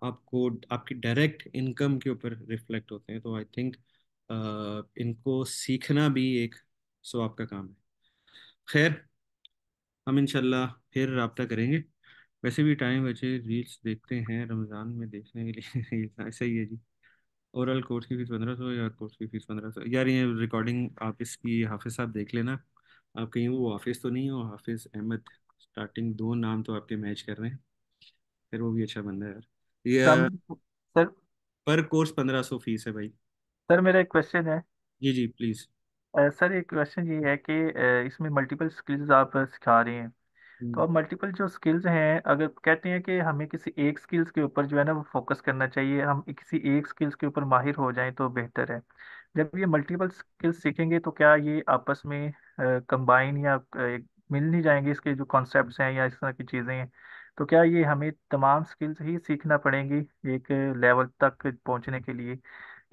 आपको आपकी डायरेक्ट इनकम के ऊपर रिफ्लेक्ट होते हैं तो आई थिंक uh, इनको सीखना भी एक सो आपका काम है खैर हम इनशाला फिर रबता करेंगे वैसे भी टाइम बचे रील्स देखते हैं रमज़ान में देखने के लिए [laughs] ऐसा ही है जी ओवरऑल कोर्स की फीस पंद्रह सौ या कोर्स की फीस पंद्रह सौ यार ये रिकॉर्डिंग आप इसकी हाफिज़ साहब देख लेना आप कहीं वो हाफिज़ तो नहीं हो हाफिज़ अहमद स्टार्टिंग दो नाम तो आपके मैच कर रहे हैं फिर वो भी अच्छा बंदा है यार ये सर पर कोर्स पंद्रह सौ फीस है भाई सर मेरा एक क्वेश्चन है जी जी प्लीज़ सर एक क्वेश्चन ये है कि इसमें मल्टीपल स्किल्स आप सिखा रहे हैं तो अब मल्टीपल जो स्किल्स हैं अगर कहते हैं कि हमें किसी एक स्किल्स के ऊपर जो है ना वो फोकस करना चाहिए हम किसी एक स्किल्स के ऊपर माहिर हो जाएं तो बेहतर है जब ये मल्टीपल स्किल्स सीखेंगे तो क्या ये आपस में कंबाइन या एक मिल नहीं जाएंगे इसके जो कॉन्सेप्ट्स हैं या इस तरह की चीज़ें हैं तो क्या ये हमें तमाम स्किल्स ही सीखना पड़ेंगी एक लेवल तक पहुंचने के लिए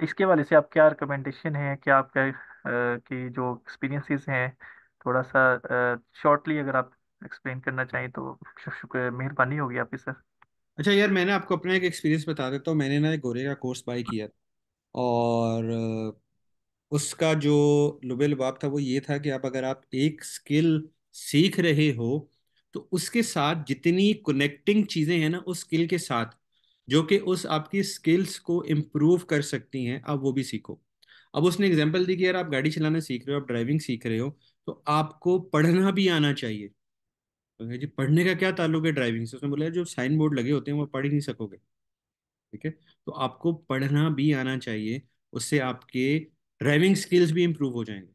इसके वाले से आप क्या रिकमेंडेशन है क्या आपका की जो एक्सपीरियंसेस हैं थोड़ा सा शॉर्टली अगर आप एक्सप्लेन करना चाहें तो शुक्र मेहरबानी होगी आपकी सर अच्छा यार मैंने आपको अपना एक एक्सपीरियंस बता देता हूँ मैंने ना एक गोरे का कोर्स बाय किया और उसका जो लुबेलबाब था वो ये था कि आप अगर आप एक स्किल सीख रहे हो तो उसके साथ जितनी कनेक्टिंग चीज़ें हैं ना उस स्किल के साथ जो कि उस आपकी स्किल्स को इम्प्रूव कर सकती हैं आप वो भी सीखो अब उसने एग्जाम्पल दी कि यार आप गाड़ी चलाना सीख रहे हो आप ड्राइविंग सीख रहे हो तो आपको पढ़ना भी आना चाहिए तो जी पढ़ने का क्या ताल्लुक है ड्राइविंग से उसने बोला जो साइन बोर्ड लगे होते हैं वो पढ़ ही नहीं सकोगे ठीक है तो आपको पढ़ना भी आना चाहिए उससे आपके ड्राइविंग स्किल्स भी इम्प्रूव हो जाएंगे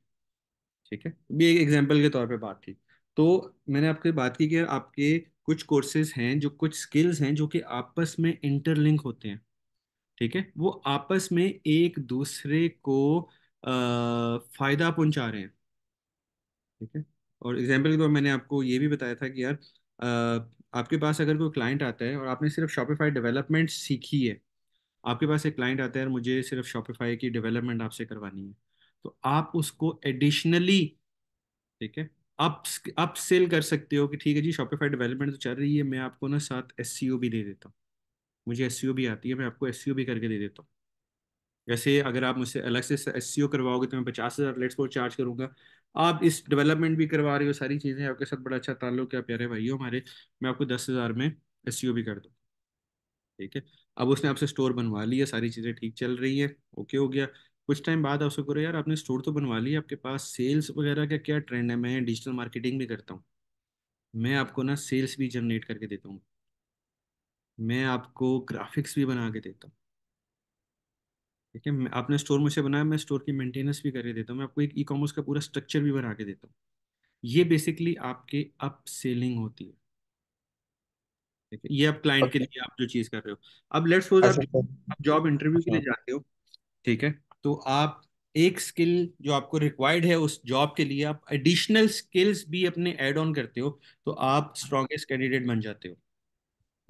ठीक है भी एक एग्जाम्पल के तौर पर बात थी तो मैंने आपके बात की कि आपके कुछ कोर्सेज हैं जो कुछ स्किल्स हैं जो कि आपस में इंटरलिंक होते हैं ठीक है वो आपस में एक दूसरे को आ, फायदा पहुंचा रहे हैं ठीक है और एग्जाम्पल के तौर मैंने आपको ये भी बताया था कि यार आपके पास अगर कोई क्लाइंट आता है और आपने सिर्फ शॉपिफाई डेवलपमेंट सीखी है आपके पास एक क्लाइंट आता है और मुझे सिर्फ शॉपिफाई की डेवलपमेंट आपसे करवानी है तो आप उसको एडिशनली ठीक है आप आप सेल कर सकते हो कि ठीक है जी शॉपिफाई डेवलपमेंट तो चल रही है मैं आपको ना साथ एस e भी दे देता हूँ मुझे एस e भी आती है मैं आपको एस e भी करके दे देता हूँ जैसे अगर आप मुझसे अलग से एस करवाओगे तो मैं पचास हज़ार लेट्स चार्ज करूँगा आप इस डेवलपमेंट भी करवा रहे हो सारी चीज़ें आपके साथ बड़ा अच्छा ताल्लुक है प्यारे भाई हो हमारे मैं आपको दस हज़ार में एस e भी कर दूँ ठीक है अब उसने आपसे स्टोर बनवा लिया सारी चीज़ें ठीक चल रही हैं ओके हो गया कुछ टाइम बाद आपसे करो यार आपने स्टोर तो बनवा लिया आपके पास सेल्स वगैरह का क्या ट्रेंड है मैं डिजिटल मार्केटिंग भी करता हूँ मैं आपको ना सेल्स भी जनरेट करके देता हूँ मैं आपको ग्राफिक्स भी बना के देता हूँ ठीक है आपने स्टोर मुझसे बनाया मैं स्टोर की मेंटेनेंस भी कर देता हूँ मैं आपको एक ई कॉमर्स का पूरा स्ट्रक्चर भी बना के देता हूँ ये बेसिकली आपके अप सेलिंग होती है ठीक है ये आप क्लाइंट okay. के लिए आप जो चीज कर रहे हो अब लेट्स अच्छा, सपोज आप जॉब अच्छा। इंटरव्यू के लिए हाँ। जाते हो ठीक है तो आप एक स्किल जो आपको रिक्वायर्ड है उस जॉब के लिए आप एडिशनल स्किल्स भी अपने एड ऑन करते हो तो आप स्ट्रॉन्गेस्ट कैंडिडेट बन जाते हो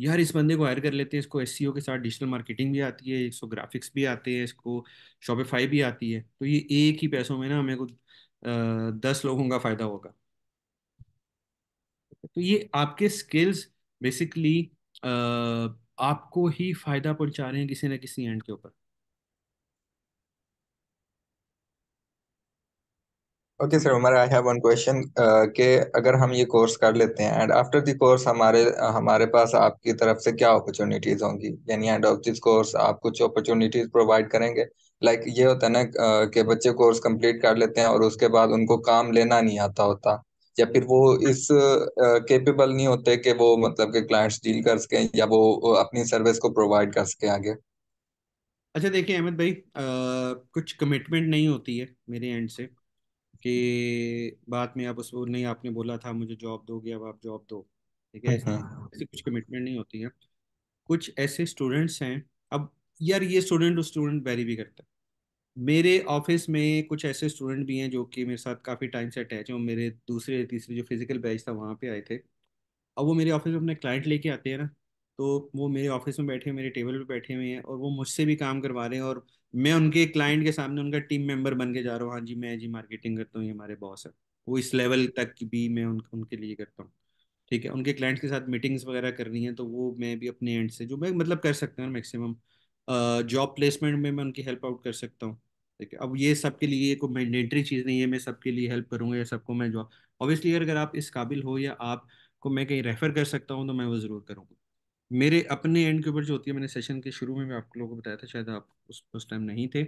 यार इस बंदे को हायर कर लेते हैं इसको एस e के साथ डिजिटल मार्केटिंग भी आती है इसको ग्राफिक्स भी आते हैं इसको शॉपिफाई भी आती है तो ये एक ही पैसों में ना हमें को दस लोगों का फ़ायदा होगा तो ये आपके स्किल्स बेसिकली आपको ही फ़ायदा पहुंचा रहे हैं किसी ना किसी एंड के ऊपर okay sir Umar I have one question के अगर हम ये कोर्स कर लेते हैं एंड आफ्टर द कोर्स हमारे uh, हमारे पास आपकी तरफ से क्या अपॉर्चुनिटीज होंगी यानी एंड ऑफ दिस कोर्स आप कुछ अपॉर्चुनिटीज प्रोवाइड करेंगे लाइक like ये होता है ना uh, कि बच्चे कोर्स कंप्लीट कर लेते हैं और उसके बाद उनको काम लेना नहीं आता होता या फिर वो इस केपेबल uh, नहीं होते कि वो मतलब के क्लाइंट्स डील कर सकें या वो अपनी सर्विस को प्रोवाइड कर सकें आगे अच्छा देखिए अहमद भाई आ, कुछ कमिटमेंट नहीं होती है मेरे एंड से कि बाद में आप उसको नहीं आपने बोला था मुझे जॉब दोगे अब आप जॉब दो ठीक है हाँ, हाँ, हाँ। ऐसी कुछ कमिटमेंट नहीं होती है कुछ ऐसे स्टूडेंट्स हैं अब यार ये स्टूडेंट उस स्टूडेंट वेरी भी करता है मेरे ऑफिस में कुछ ऐसे स्टूडेंट भी हैं जो कि मेरे साथ काफ़ी टाइम से अटैच हैं और मेरे दूसरे तीसरे जो फिजिकल बैच था वहाँ पे आए थे अब वो मेरे ऑफिस में अपने क्लाइंट लेके आते हैं ना तो वो मेरे ऑफिस में बैठे मेरे टेबल पे बैठे हुए हैं और वो मुझसे भी काम करवा रहे हैं और मैं उनके क्लाइंट के सामने उनका टीम मेंबर बन के जा रहा हूँ हाँ जी मैं जी मार्केटिंग करता हूँ ये हमारे बॉस है वो इस लेवल तक भी मैं उन, उनके लिए करता हूँ ठीक है उनके क्लाइंट्स के साथ मीटिंग्स वगैरह करनी है तो वो मैं भी अपने एंड से जो मैं मतलब कर सकता हूँ मैक्सिमम जॉब प्लेसमेंट में मैं उनकी हेल्प आउट कर सकता हूँ ठीक है अब ये सबके लिए कोई मैंडेटरी चीज़ नहीं है मैं सबके लिए हेल्प करूँगा या सबको मैं जॉब ऑब्वियसली अगर आप इस काबिल हो या आपको मैं कहीं रेफर कर सकता हूँ तो मैं वो ज़रूर करूँगा मेरे अपने एंड के ऊपर जो होती है मैंने सेशन के शुरू में मैं आप लोगों को बताया था शायद आप उस उस टाइम नहीं थे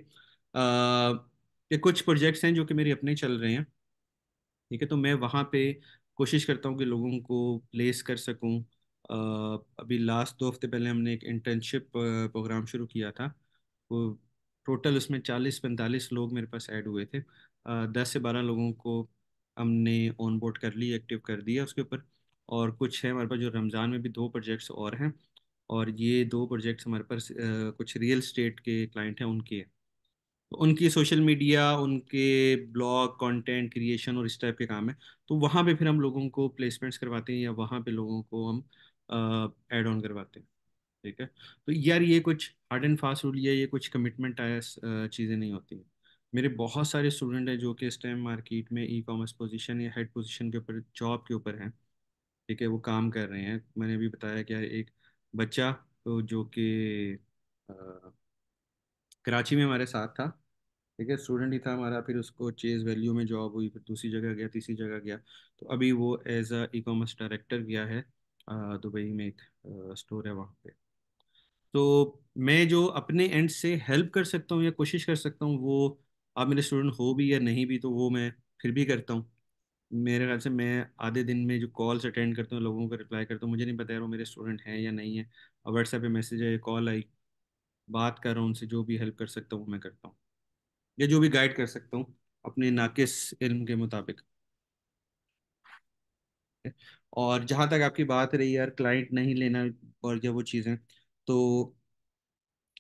ये कुछ प्रोजेक्ट्स हैं जो कि मेरे अपने चल रहे हैं ठीक है तो मैं वहाँ पे कोशिश करता हूँ कि लोगों को प्लेस कर सकूँ अभी लास्ट दो हफ्ते पहले हमने एक इंटर्नशिप प्रोग्राम शुरू किया था वो टोटल उसमें चालीस पैंतालीस लोग मेरे पास ऐड हुए थे दस से बारह लोगों को हमने ऑन बोर्ड कर ली एक्टिव कर दिया उसके ऊपर और कुछ है हमारे पास जो रमज़ान में भी दो प्रोजेक्ट्स और हैं और ये दो प्रोजेक्ट्स हमारे पास कुछ रियल स्टेट के क्लाइंट हैं उनके हैं तो उनकी सोशल मीडिया उनके ब्लॉग कंटेंट क्रिएशन और इस टाइप के काम है तो वहाँ पे फिर हम लोगों को प्लेसमेंट्स करवाते हैं या वहाँ पे लोगों को हम एड ऑन करवाते हैं ठीक है तो यार ये कुछ हार्ड एंड फास्ट रूल या ये कुछ कमिटमेंट आया चीज़ें नहीं होती हैं मेरे बहुत सारे स्टूडेंट हैं जो कि इस टाइम मार्केट में ई कॉमर्स पोजिशन या हेड पोजीशन के ऊपर जॉब के ऊपर हैं ठीक है वो काम कर रहे हैं मैंने अभी बताया कि एक बच्चा तो जो कि कराची में हमारे साथ था ठीक है स्टूडेंट ही था हमारा फिर उसको चेज वैल्यू में जॉब हुई फिर दूसरी जगह गया तीसरी जगह गया तो अभी वो as a ecommerce director गया है दुबई में एक स्टोर है वहाँ पे तो मैं जो अपने एंड से हेल्प कर सकता हूँ या कोशिश कर सकता हूँ वो आप मेरे स्टूडेंट हो भी या नहीं भी तो वो मैं फिर भी करता हूँ मेरे ख्याल से मैं आधे दिन में जो कॉल्स अटेंड करता हूँ लोगों को रिप्लाई करता हूँ मुझे नहीं पता है वो मेरे स्टूडेंट हैं या नहीं है और व्हाट्सएप पे मैसेज है कॉल आई बात कर रहा हूँ उनसे जो भी हेल्प कर सकता हूँ वो मैं करता हूँ या जो भी गाइड कर सकता हूँ अपने नाकिस इल्म के मुताबिक और जहाँ तक आपकी बात रही यार क्लाइंट नहीं लेना और जब वो चीज़ें तो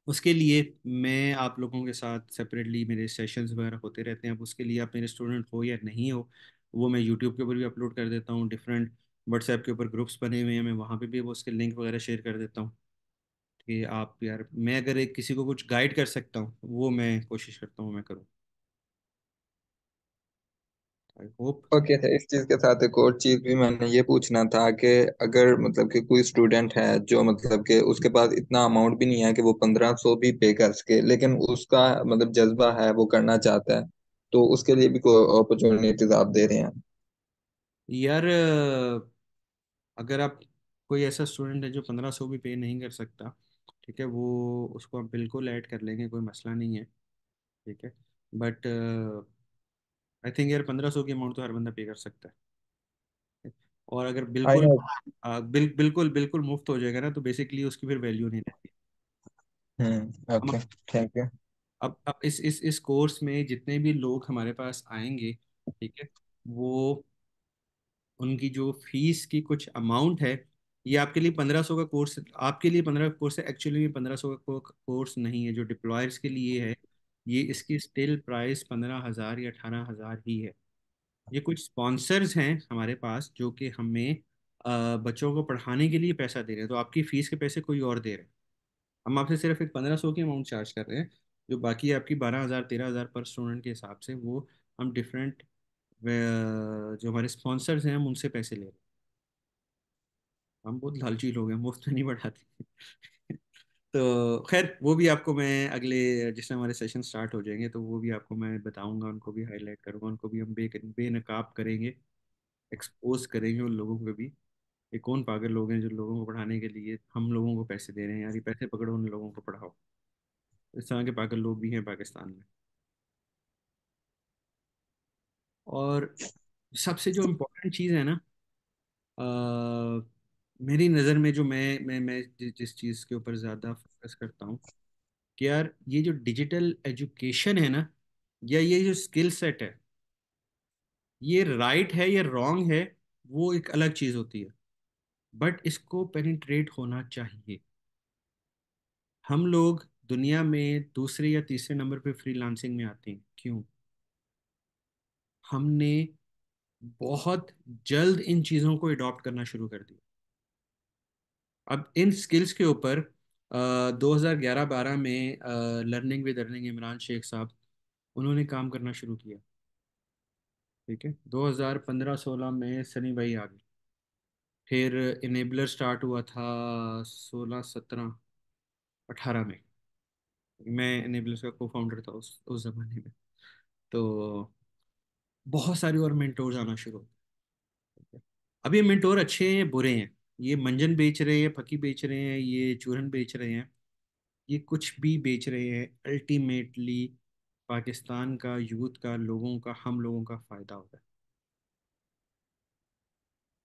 उसके लिए मैं आप लोगों के साथ सेपरेटली मेरे सेशंस वगैरह होते रहते हैं अब उसके लिए आप मेरे स्टूडेंट हो या नहीं हो वो मैं यूट्यूब के ऊपर भी अपलोड कर देता हूँ डिफरेंट व्हाट्सएप के ऊपर ग्रुप्स बने हुए हैं मैं वहाँ पे भी वो उसके लिंक वगैरह शेयर कर देता हूँ कि आप यार मैं अगर एक किसी को कुछ गाइड कर सकता हूँ वो मैं कोशिश करता हूँ मैं करूँ आई होप ओके सर इस चीज के साथ एक और चीज भी मैंने ये पूछना था कि अगर मतलब कि कोई स्टूडेंट है जो मतलब कि उसके पास इतना अमाउंट भी नहीं है कि वो पंद्रह सौ भी पे कर सके लेकिन उसका मतलब जज्बा है वो करना चाहता है तो उसके लिए भी कोई अपॉर्चुनिटीज आप दे रहे हैं यार अगर आप कोई ऐसा स्टूडेंट है जो पंद्रह सौ भी पे नहीं कर सकता ठीक है वो उसको आप बिल्कुल ऐड कर लेंगे कोई मसला नहीं है ठीक है बट आई थिंक यार पंद्रह सौ की अमाउंट तो हर बंदा पे कर सकता है और अगर बिल्कुल आ, बिल, बिल्कुल बिल्कुल मुफ्त हो जाएगा ना तो बेसिकली उसकी फिर वैल्यू नहीं रहती हम्म ओके ठीक है अब अब इस इस इस कोर्स में जितने भी लोग हमारे पास आएंगे ठीक है वो उनकी जो फीस की कुछ अमाउंट है ये आपके लिए पंद्रह सौ का कोर्स आपके लिए पंद्रह कोर्स है एक्चुअली में पंद्रह सौ का कोर्स नहीं है जो डिप्लॉयर्स के लिए है ये इसकी स्टिल प्राइस पंद्रह हज़ार या अठारह हज़ार ही है ये कुछ स्पॉन्सर्स हैं हमारे पास जो कि हमें बच्चों को पढ़ाने के लिए पैसा दे रहे हैं तो आपकी फ़ीस के पैसे कोई और दे रहे हैं हम आपसे सिर्फ एक पंद्रह सौ की अमाउंट चार्ज कर रहे हैं जो बाकी है आपकी बारह हज़ार तेरह हज़ार पर स्टूडेंट के हिसाब से वो हम डिफरेंट जो हमारे स्पॉन्सर्स हैं हम उनसे पैसे ले रहे हैं हम बहुत लालची लोग हैं मुफ्त में नहीं बढ़ाते तो खैर वो भी आपको मैं अगले जिससे हमारे सेशन स्टार्ट हो जाएंगे तो वो भी आपको मैं बताऊंगा उनको भी हाईलाइट करूंगा उनको भी हम बे बेनकाब करेंगे एक्सपोज करेंगे उन लोगों को भी ये कौन पागल लोग हैं जो लोगों को पढ़ाने के लिए हम लोगों को पैसे दे रहे हैं यार ये पैसे पकड़ो उन लोगों को पढ़ाओ इस तरह के पागल लोग भी हैं पाकिस्तान में और सबसे जो इम्पोर्टेंट चीज़ है ना आ, मेरी नज़र में जो मैं मैं मैं जिस चीज़ के ऊपर ज़्यादा फोकस करता हूँ कि यार ये जो डिजिटल एजुकेशन है ना या ये जो स्किल सेट है ये राइट right है या रॉन्ग है वो एक अलग चीज़ होती है बट इसको पेनिट्रेट होना चाहिए हम लोग दुनिया में दूसरे या तीसरे नंबर पे फ्रीलांसिंग में आते हैं क्यों हमने बहुत जल्द इन चीज़ों को एडॉप्ट करना शुरू कर दिया अब इन स्किल्स के ऊपर दो हज़ार ग्यारह बारह में learning with earning Imran Sheikh साहब उन्होंने काम करना शुरू किया ठीक है 2015-16 में सनी भाई आ गए फिर इनेबलर स्टार्ट हुआ था 16 17 18 में मैं एनेबलर्स का को फाउंडर था उस उस ज़माने में तो बहुत सारे और मेंटोर्स आना शुरू हो अब ये मेंटोर अच्छे हैं बुरे हैं ये मंजन बेच रहे हैं फकी बेच रहे हैं ये चूरन बेच रहे हैं ये कुछ भी बेच रहे हैं अल्टीमेटली पाकिस्तान का यूथ का लोगों का हम लोगों का फ़ायदा होता है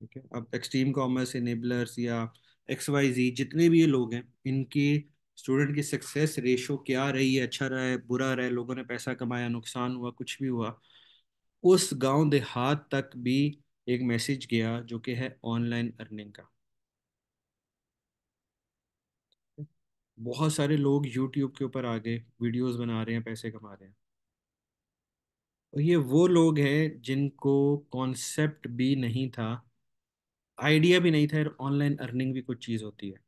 ठीक है अब एक्सट्रीम कॉमर्स इनेबलर्स या एक्स वाई जी जितने भी ये लोग हैं इनके स्टूडेंट की सक्सेस रेशो क्या रही है अच्छा रहा है बुरा रहा है लोगों ने पैसा कमाया नुकसान हुआ कुछ भी हुआ उस गांव देहात तक भी एक मैसेज गया जो कि है ऑनलाइन अर्निंग का बहुत सारे लोग यूट्यूब के ऊपर आ गए वीडियोस बना रहे हैं पैसे कमा रहे हैं और ये वो लोग हैं जिनको कॉन्सेप्ट भी नहीं था आइडिया भी नहीं था ऑनलाइन अर्निंग भी कुछ चीज़ होती है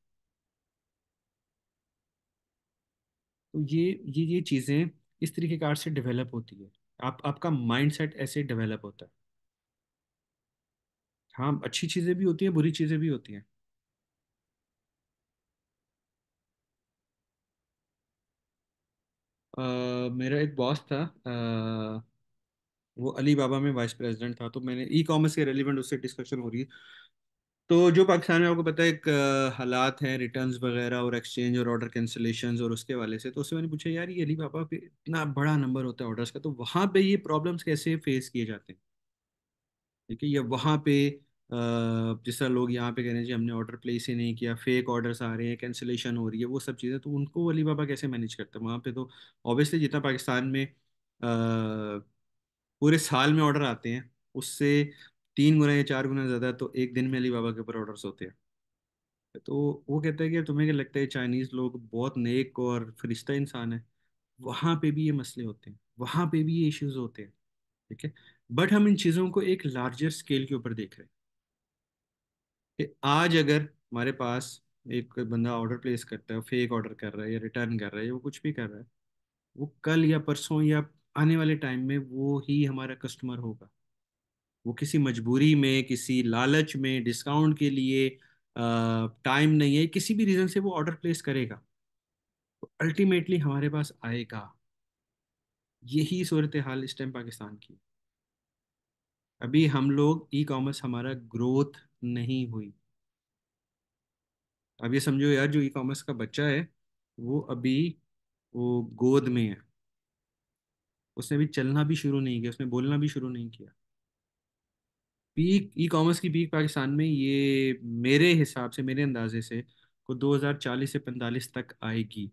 तो ये ये ये चीज़ें इस तरीके कार से डेवलप होती है आप आपका माइंडसेट ऐसे डेवलप होता है हाँ अच्छी चीज़ें भी होती हैं बुरी चीज़ें भी होती हैं Uh, मेरा एक बॉस था uh, वो अली बाबा में वाइस प्रेसिडेंट था तो मैंने ई कॉमर्स के रेलिवेंट उससे डिस्कशन हो रही है तो जो पाकिस्तान में आपको पता है एक हालात हैं रिटर्न्स वगैरह और एक्सचेंज और ऑर्डर कैंसिलेशन और उसके वाले से तो उससे मैंने पूछा यार ये अली बाबा इतना बड़ा नंबर होता है ऑर्डर्स का तो वहाँ पे ये प्रॉब्लम्स कैसे फेस किए जाते हैं ठीक है या वहाँ पे जिस तरह लोग यहाँ पे कह रहे हैं जी हमने ऑर्डर प्लेस ही नहीं किया फेक ऑर्डर्स आ रहे हैं कैंसिलेशन हो रही है वो सब चीज़ें तो उनको अली बाबा कैसे मैनेज करते हैं वहाँ पे तो ऑब्वियसली जितना पाकिस्तान में पूरे साल में ऑर्डर आते हैं उससे तीन गुना या चार गुना ज़्यादा तो एक दिन में अली बाबा के ऊपर ऑर्डर्स होते हैं तो वो कहता है कि तुम्हें क्या लगता है चाइनीज़ लोग बहुत नेक और फरिश्ता इंसान है वहाँ पे भी ये मसले होते हैं वहाँ पे भी ये इश्यूज होते हैं ठीक है बट हम इन चीज़ों को एक लार्जर स्केल के ऊपर देख रहे हैं कि आज अगर हमारे पास एक बंदा ऑर्डर प्लेस करता है फेक ऑर्डर कर रहा है या रिटर्न कर रहा है या वो कुछ भी कर रहा है वो कल या परसों या आने वाले टाइम में वो ही हमारा कस्टमर होगा वो किसी मजबूरी में किसी लालच में डिस्काउंट के लिए टाइम नहीं है किसी भी रीज़न से वो ऑर्डर प्लेस करेगा तो अल्टीमेटली हमारे पास आएगा यही सूरत हाल इस टाइम पाकिस्तान की अभी हम लोग ई कॉमर्स हमारा ग्रोथ नहीं हुई अब ये समझो यार जो ई कॉमर्स का बच्चा है वो अभी वो गोद में है उसने भी चलना भी शुरू नहीं किया उसने बोलना भी शुरू नहीं किया पीक ई कॉमर्स की पीक पाकिस्तान में ये मेरे हिसाब से मेरे अंदाजे से को 2040 से 45 तक आएगी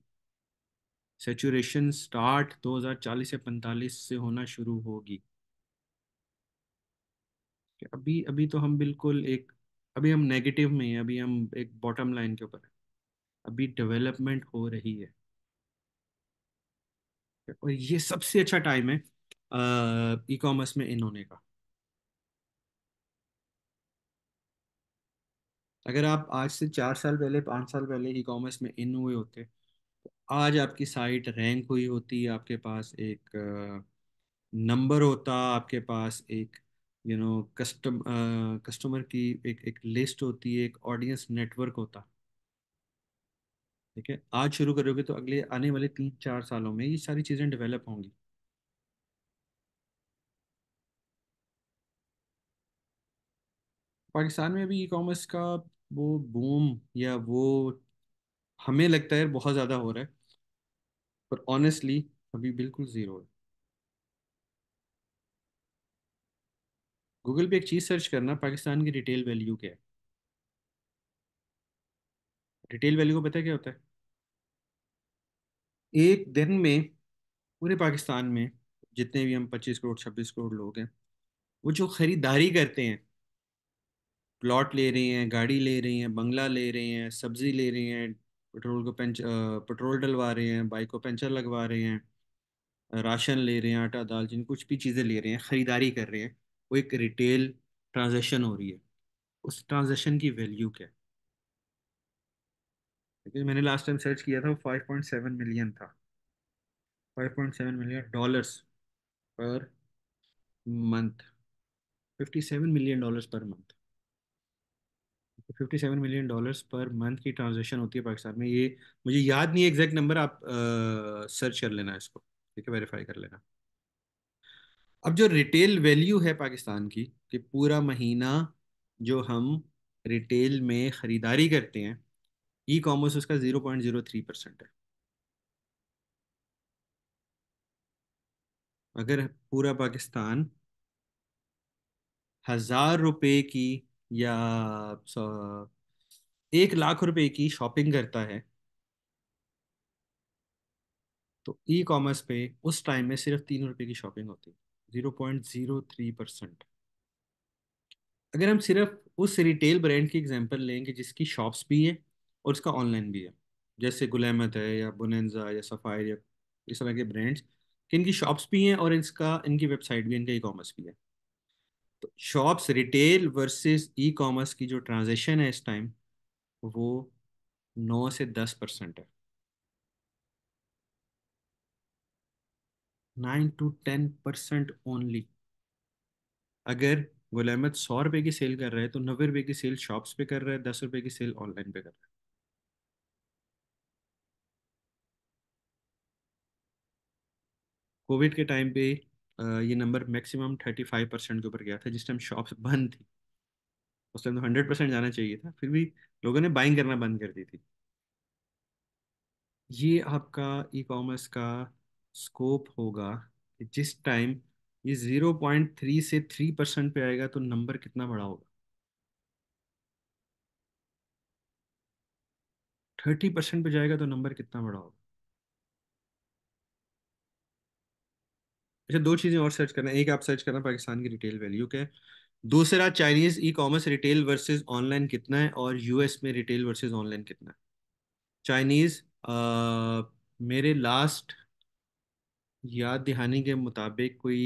सेचुरेशन स्टार्ट 2040 से 45 से होना शुरू होगी अभी अभी तो हम बिल्कुल एक अभी हम नेगेटिव में हैं अभी हम एक बॉटम लाइन के ऊपर हैं अभी डेवलपमेंट हो रही है और ये सबसे अच्छा टाइम है ई कॉमर्स में इन होने का अगर आप आज से चार साल पहले पाँच साल पहले ई कॉमर्स में इन हुए होते तो आज आपकी साइट रैंक हुई होती आपके पास एक नंबर होता आपके पास एक यू नो कस्टम कस्टमर की एक एक लिस्ट होती है एक ऑडियंस नेटवर्क होता ठीक है आज शुरू करोगे तो अगले आने वाले तीन चार सालों में ये सारी चीज़ें डेवलप होंगी पाकिस्तान में भी ई कॉमर्स का वो बूम या वो हमें लगता है बहुत ज़्यादा हो रहा है पर ऑनेस्टली अभी बिल्कुल ज़ीरो है गूगल पे एक चीज़ सर्च करना पाकिस्तान की रिटेल वैल्यू क्या है रिटेल वैल्यू को पता है क्या होता है एक दिन में पूरे पाकिस्तान में जितने भी हम पच्चीस करोड़ छब्बीस करोड़ लोग हैं वो जो खरीदारी करते हैं प्लॉट ले रहे हैं गाड़ी ले रहे हैं बंगला ले रहे हैं सब्जी ले रहे हैं पेट्रोल को पंच पेट्रोल डलवा रहे हैं बाइक को पंचर लगवा रहे हैं राशन ले रहे हैं आटा दाल जिन कुछ भी चीज़ें ले रहे हैं ख़रीदारी कर रहे हैं वो एक रिटेल ट्रांजेक्शन हो रही है उस ट्रांजेक्शन की वैल्यू क्या है क्योंकि मैंने लास्ट टाइम सर्च किया था वो फाइव पॉइंट सेवन मिलियन था five point seven million dollars per month fifty seven million dollars per month fifty seven million dollars per month की ट्रांजेक्शन होती है पाकिस्तान में ये मुझे याद नहीं है एग्जैक्ट नंबर आप सर्च कर लेना इसको ठीक है वेरीफाई कर लेना अब जो रिटेल वैल्यू है पाकिस्तान की कि पूरा महीना जो हम रिटेल में ख़रीदारी करते हैं ई कॉमर्स उसका zero point zero three percent है अगर पूरा पाकिस्तान हज़ार रुपए की या एक लाख रुपए की शॉपिंग करता है तो ई कॉमर्स पे उस टाइम में सिर्फ तीन रुपए की शॉपिंग होती है zero point zero three percent अगर हम सिर्फ उस रिटेल ब्रांड की एग्जांपल लेंगे जिसकी शॉप्स भी है और उसका ऑनलाइन भी है जैसे गुलामत है या बुनजा या सफ़ायर या इस तरह के ब्रांड्स कि इनकी शॉप्स भी हैं और इसका इनकी वेबसाइट भी इनका ई कॉमर्स भी है shop shops retail versus ecommerce की जो ट्रांजेक्शन है इस टाइम वो नौ से दस परसेंट है nine to ten percent only अगर गुल अहमद सौ रुपए की सेल कर रहा है तो नब्बे रुपए की सेल शॉप्स पे कर रहा है दस रुपए की सेल ऑनलाइन पे कर रहा है कोविड के टाइम पे ये number maximum thirty five percent के ऊपर गया था जिस टाइम शॉप्स बंद थी उस टाइम तो हंड्रेड परसेंट जाना चाहिए था फिर भी लोगों ने बाइंग करना बंद कर दी थी ये आपका ई कॉमर्स का स्कोप होगा कि जिस टाइम ये ज़ीरो पॉइंट थ्री से थ्री परसेंट पे आएगा तो नंबर कितना बड़ा होगा थर्टी परसेंट पे जाएगा तो नंबर कितना बड़ा होगा अच्छा दो चीज़ें और सर्च करना एक आप सर्च करना पाकिस्तान की रिटेल वैल्यू क्या है दूसरा Chinese ecommerce retail versus online कितना है और यूएस में रिटेल वर्सेस ऑनलाइन कितना है चाइनीज़ मेरे लास्ट याद दिहानी के मुताबिक कोई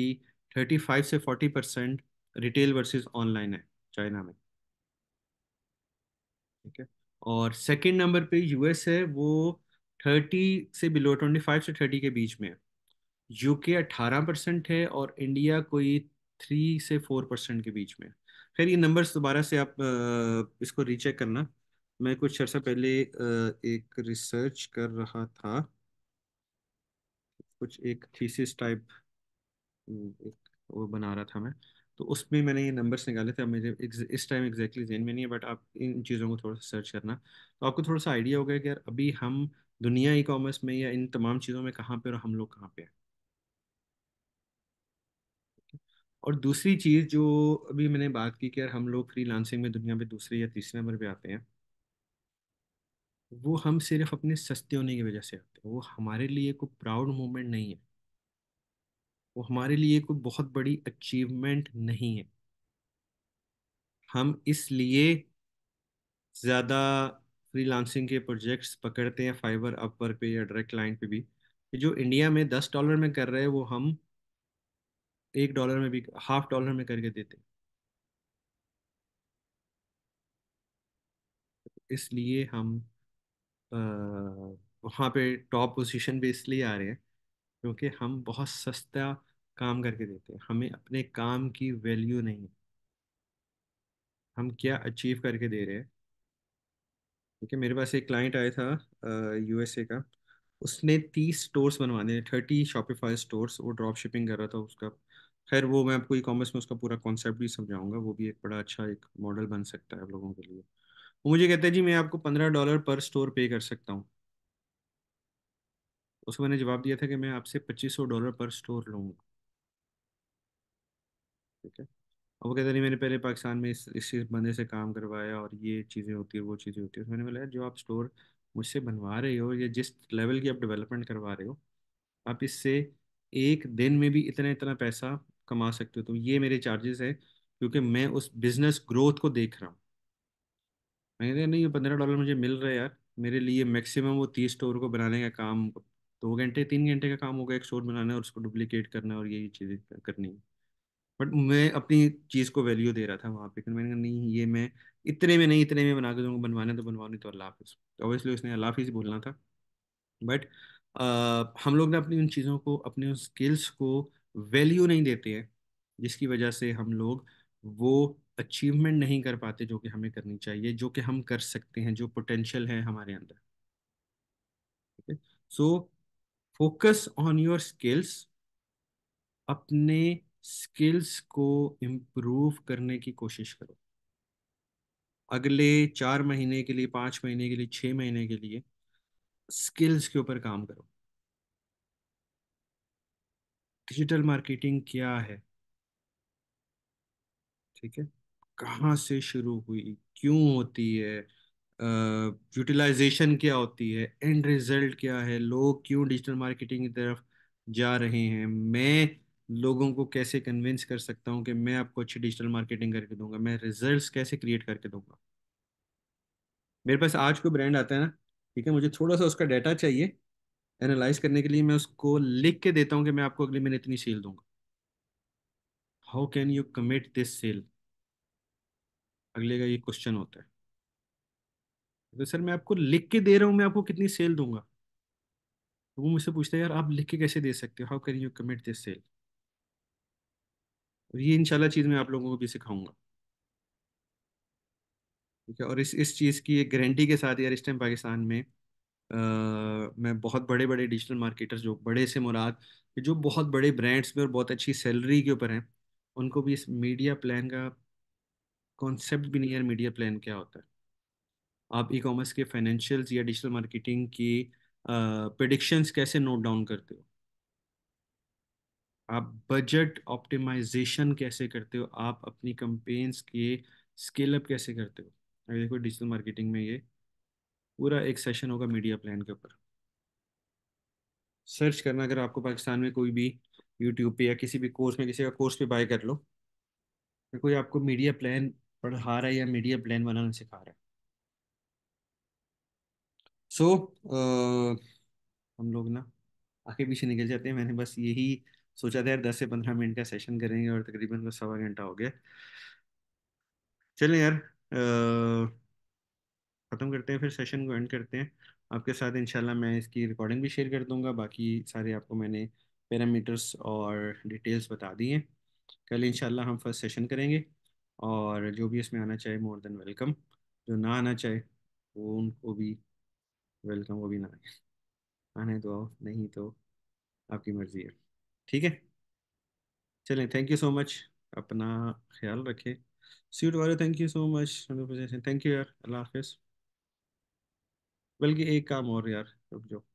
थर्टी फाइव से forty percent retail versus online है चाइना में ठीक है और सेकेंड नंबर पे यूएस है वो थर्टी से बिलो ट्वेंटी फाइव से थर्टी के बीच में है यूके अट्ठारह परसेंट है और इंडिया कोई थ्री से फोर परसेंट के बीच में खैर ये नंबर्स दोबारा से आप इसको रीचेक करना मैं कुछ अर्सा पहले एक रिसर्च कर रहा था कुछ एक थीसिस टाइप एक वो बना रहा था मैं तो उसमें मैंने ये नंबर्स निकाले थे अब मुझे इस टाइम एग्जैक्टली जेन में नहीं है बट आप इन चीज़ों को थोड़ा सा सर्च करना तो आपको थोड़ा सा आइडिया होगा कि यार अभी हम दुनिया ई कॉमर्स में या इन तमाम चीज़ों में कहाँ पे और हम लोग कहाँ पे हैं और दूसरी चीज़ जो अभी मैंने बात की कि यार हम लोग फ्री लांसिंग में दुनिया में दूसरे या तीसरे नंबर पे आते हैं वो हम सिर्फ अपने सस्ते होने की वजह से आते हैं वो हमारे लिए कोई प्राउड मोमेंट नहीं है वो हमारे लिए कोई बहुत बड़ी अचीवमेंट नहीं है हम इसलिए ज़्यादा फ्री लांसिंग के प्रोजेक्ट्स पकड़ते हैं फाइबर अपवर्क पे या डायरेक्ट क्लाइंट पे भी जो इंडिया में दस डॉलर में कर रहे हैं वो हम एक डॉलर में भी हाफ डॉलर में करके देते इसलिए हम आ, वहाँ पे टॉप पोजीशन पे इसलिए आ रहे हैं क्योंकि हम बहुत सस्ता काम करके देते हैं हमें अपने काम की वैल्यू नहीं हम क्या अचीव करके दे रहे हैं ठीक है मेरे पास एक क्लाइंट आया था यूएसए का उसने तीस स्टोर्स बनवाने थर्टी शॉपिफाई स्टोर्स वो ड्रॉप शिपिंग कर रहा था उसका खैर वो मैं आपको ई कॉमर्स में उसका पूरा कॉन्सेप्ट भी समझाऊंगा वो भी एक बड़ा अच्छा एक मॉडल बन सकता है आप लोगों के लिए वो मुझे कहते हैं जी मैं आपको पंद्रह डॉलर पर स्टोर पे कर सकता हूँ उसको मैंने जवाब दिया था कि मैं आपसे पच्चीस सौ डॉलर पर स्टोर लूँगा ठीक है और वो कहते नहीं मैंने पहले पाकिस्तान में इस इस चीज़ बंदे से काम करवाया और ये चीज़ें होती है वो चीज़ें होती है तो मैंने बोला जो आप स्टोर मुझसे बनवा रहे हो या जिस लेवल की आप डेवलपमेंट करवा रहे हो आप इससे एक दिन में भी इतना इतना पैसा कमा सकते हो तो ये मेरे चार्जेस है क्योंकि मैं उस बिजनेस ग्रोथ को देख रहा हूँ मैंने कहा नहीं ये पंद्रह डॉलर मुझे मिल रहा है यार मेरे लिए मैक्सिमम वो तीस स्टोर को बनाने का काम दो घंटे तीन घंटे का काम होगा एक स्टोर बनाना और उसको डुप्लीकेट करना और ये चीज़ें करनी बट मैं अपनी चीज़ को वैल्यू दे रहा था वहाँ पे मैंने कहा नहीं ये मैं इतने में नहीं इतने में बना के बनवाने बनवाना तो बनवाने तो अल्लाह हाफिज़ ऑब्वियसली उसने अल्लाह हाफिज़ बोलना था बट आ, हम लोग ना अपनी उन चीज़ों को अपने उन स्किल्स को वैल्यू नहीं देते हैं जिसकी वजह से हम लोग वो अचीवमेंट नहीं कर पाते जो कि हमें करनी चाहिए जो कि हम कर सकते हैं जो पोटेंशियल है हमारे अंदर so focus on your skills अपने स्किल्स को इम्प्रूव करने की कोशिश करो अगले चार महीने के लिए पाँच महीने के लिए छः महीने के लिए स्किल्स के ऊपर काम करो डिजिटल मार्केटिंग क्या है ठीक है कहाँ से शुरू हुई क्यों होती है यूटिलाइजेशन uh, क्या होती है एंड रिजल्ट क्या है लोग क्यों डिजिटल मार्केटिंग की तरफ जा रहे हैं मैं लोगों को कैसे कन्विंस कर सकता हूँ कि मैं आपको अच्छी डिजिटल मार्केटिंग करके दूंगा मैं रिजल्ट्स कैसे क्रिएट करके दूंगा मेरे पास आज कोई ब्रांड आता है ना ठीक है मुझे थोड़ा सा उसका डाटा चाहिए एनालाइज करने के लिए मैं उसको लिख के देता हूँ कि मैं आपको अगले महीने इतनी सेल दूंगा how can you commit this sale अगले का ये क्वेश्चन होता है तो सर मैं आपको लिख के दे रहा हूँ मैं आपको कितनी सेल दूंगा तो वो मुझसे पूछते हैं यार आप लिख के कैसे दे सकते हो how can you commit this sale और ये इनशाला चीज़ मैं आप लोगों को भी सिखाऊंगा ठीक है और इस इस चीज़ की एक गारंटी के साथ यार इस टाइम पाकिस्तान में आ, मैं बहुत बड़े बड़े डिजिटल मार्केटर्स जो बड़े से मुराद जो बहुत बड़े ब्रांड्स में और बहुत अच्छी सैलरी के ऊपर हैं उनको भी इस मीडिया प्लान का कॉन्सेप्ट भी नहीं यार मीडिया प्लान क्या होता है आप ई कॉमर्स के फाइनेंशियल्स या डिजिटल मार्केटिंग की प्रडिक्शंस कैसे नोट डाउन करते हो आप बजट ऑप्टिमाइजेशन कैसे करते हो आप अपनी कंपेन्स के स्केल अप कैसे करते हो अभी देखो डिजिटल मार्केटिंग में ये पूरा एक सेशन होगा मीडिया प्लान के ऊपर सर्च करना अगर आपको पाकिस्तान में कोई भी यूट्यूब पे या किसी भी कोर्स में किसी का कोर्स पे बाय कर लो तो कोई आपको मीडिया प्लान पढ़ा रहा है या मीडिया प्लान बनाना सिखा रहा है सो so, uh, हम लोग ना आगे पीछे निकल जाते हैं मैंने बस यही सोचा था यार दस से पंद्रह मिनट का सेशन करेंगे और तकरीबन बस सवा घंटा हो गया चलें यार ख़त्म करते हैं फिर सेशन को एंड करते हैं आपके साथ इंशाल्लाह मैं इसकी रिकॉर्डिंग भी शेयर कर दूंगा बाकी सारे आपको मैंने पैरामीटर्स और डिटेल्स बता दिए हैं कल इंशाल्लाह हम फर्स्ट सेशन करेंगे और जो भी इसमें आना चाहे मोर देन वेलकम जो ना आना चाहे वो उनको भी वेलकम वो भी ना आए आने तो आओ नहीं तो आपकी मर्ज़ी है ठीक है चलें थैंक यू सो मच अपना ख्याल रखें स्वीट वाले thank you so much thank you यार अल्लाह हाफिज बल्कि एक काम और यार रुक जाओ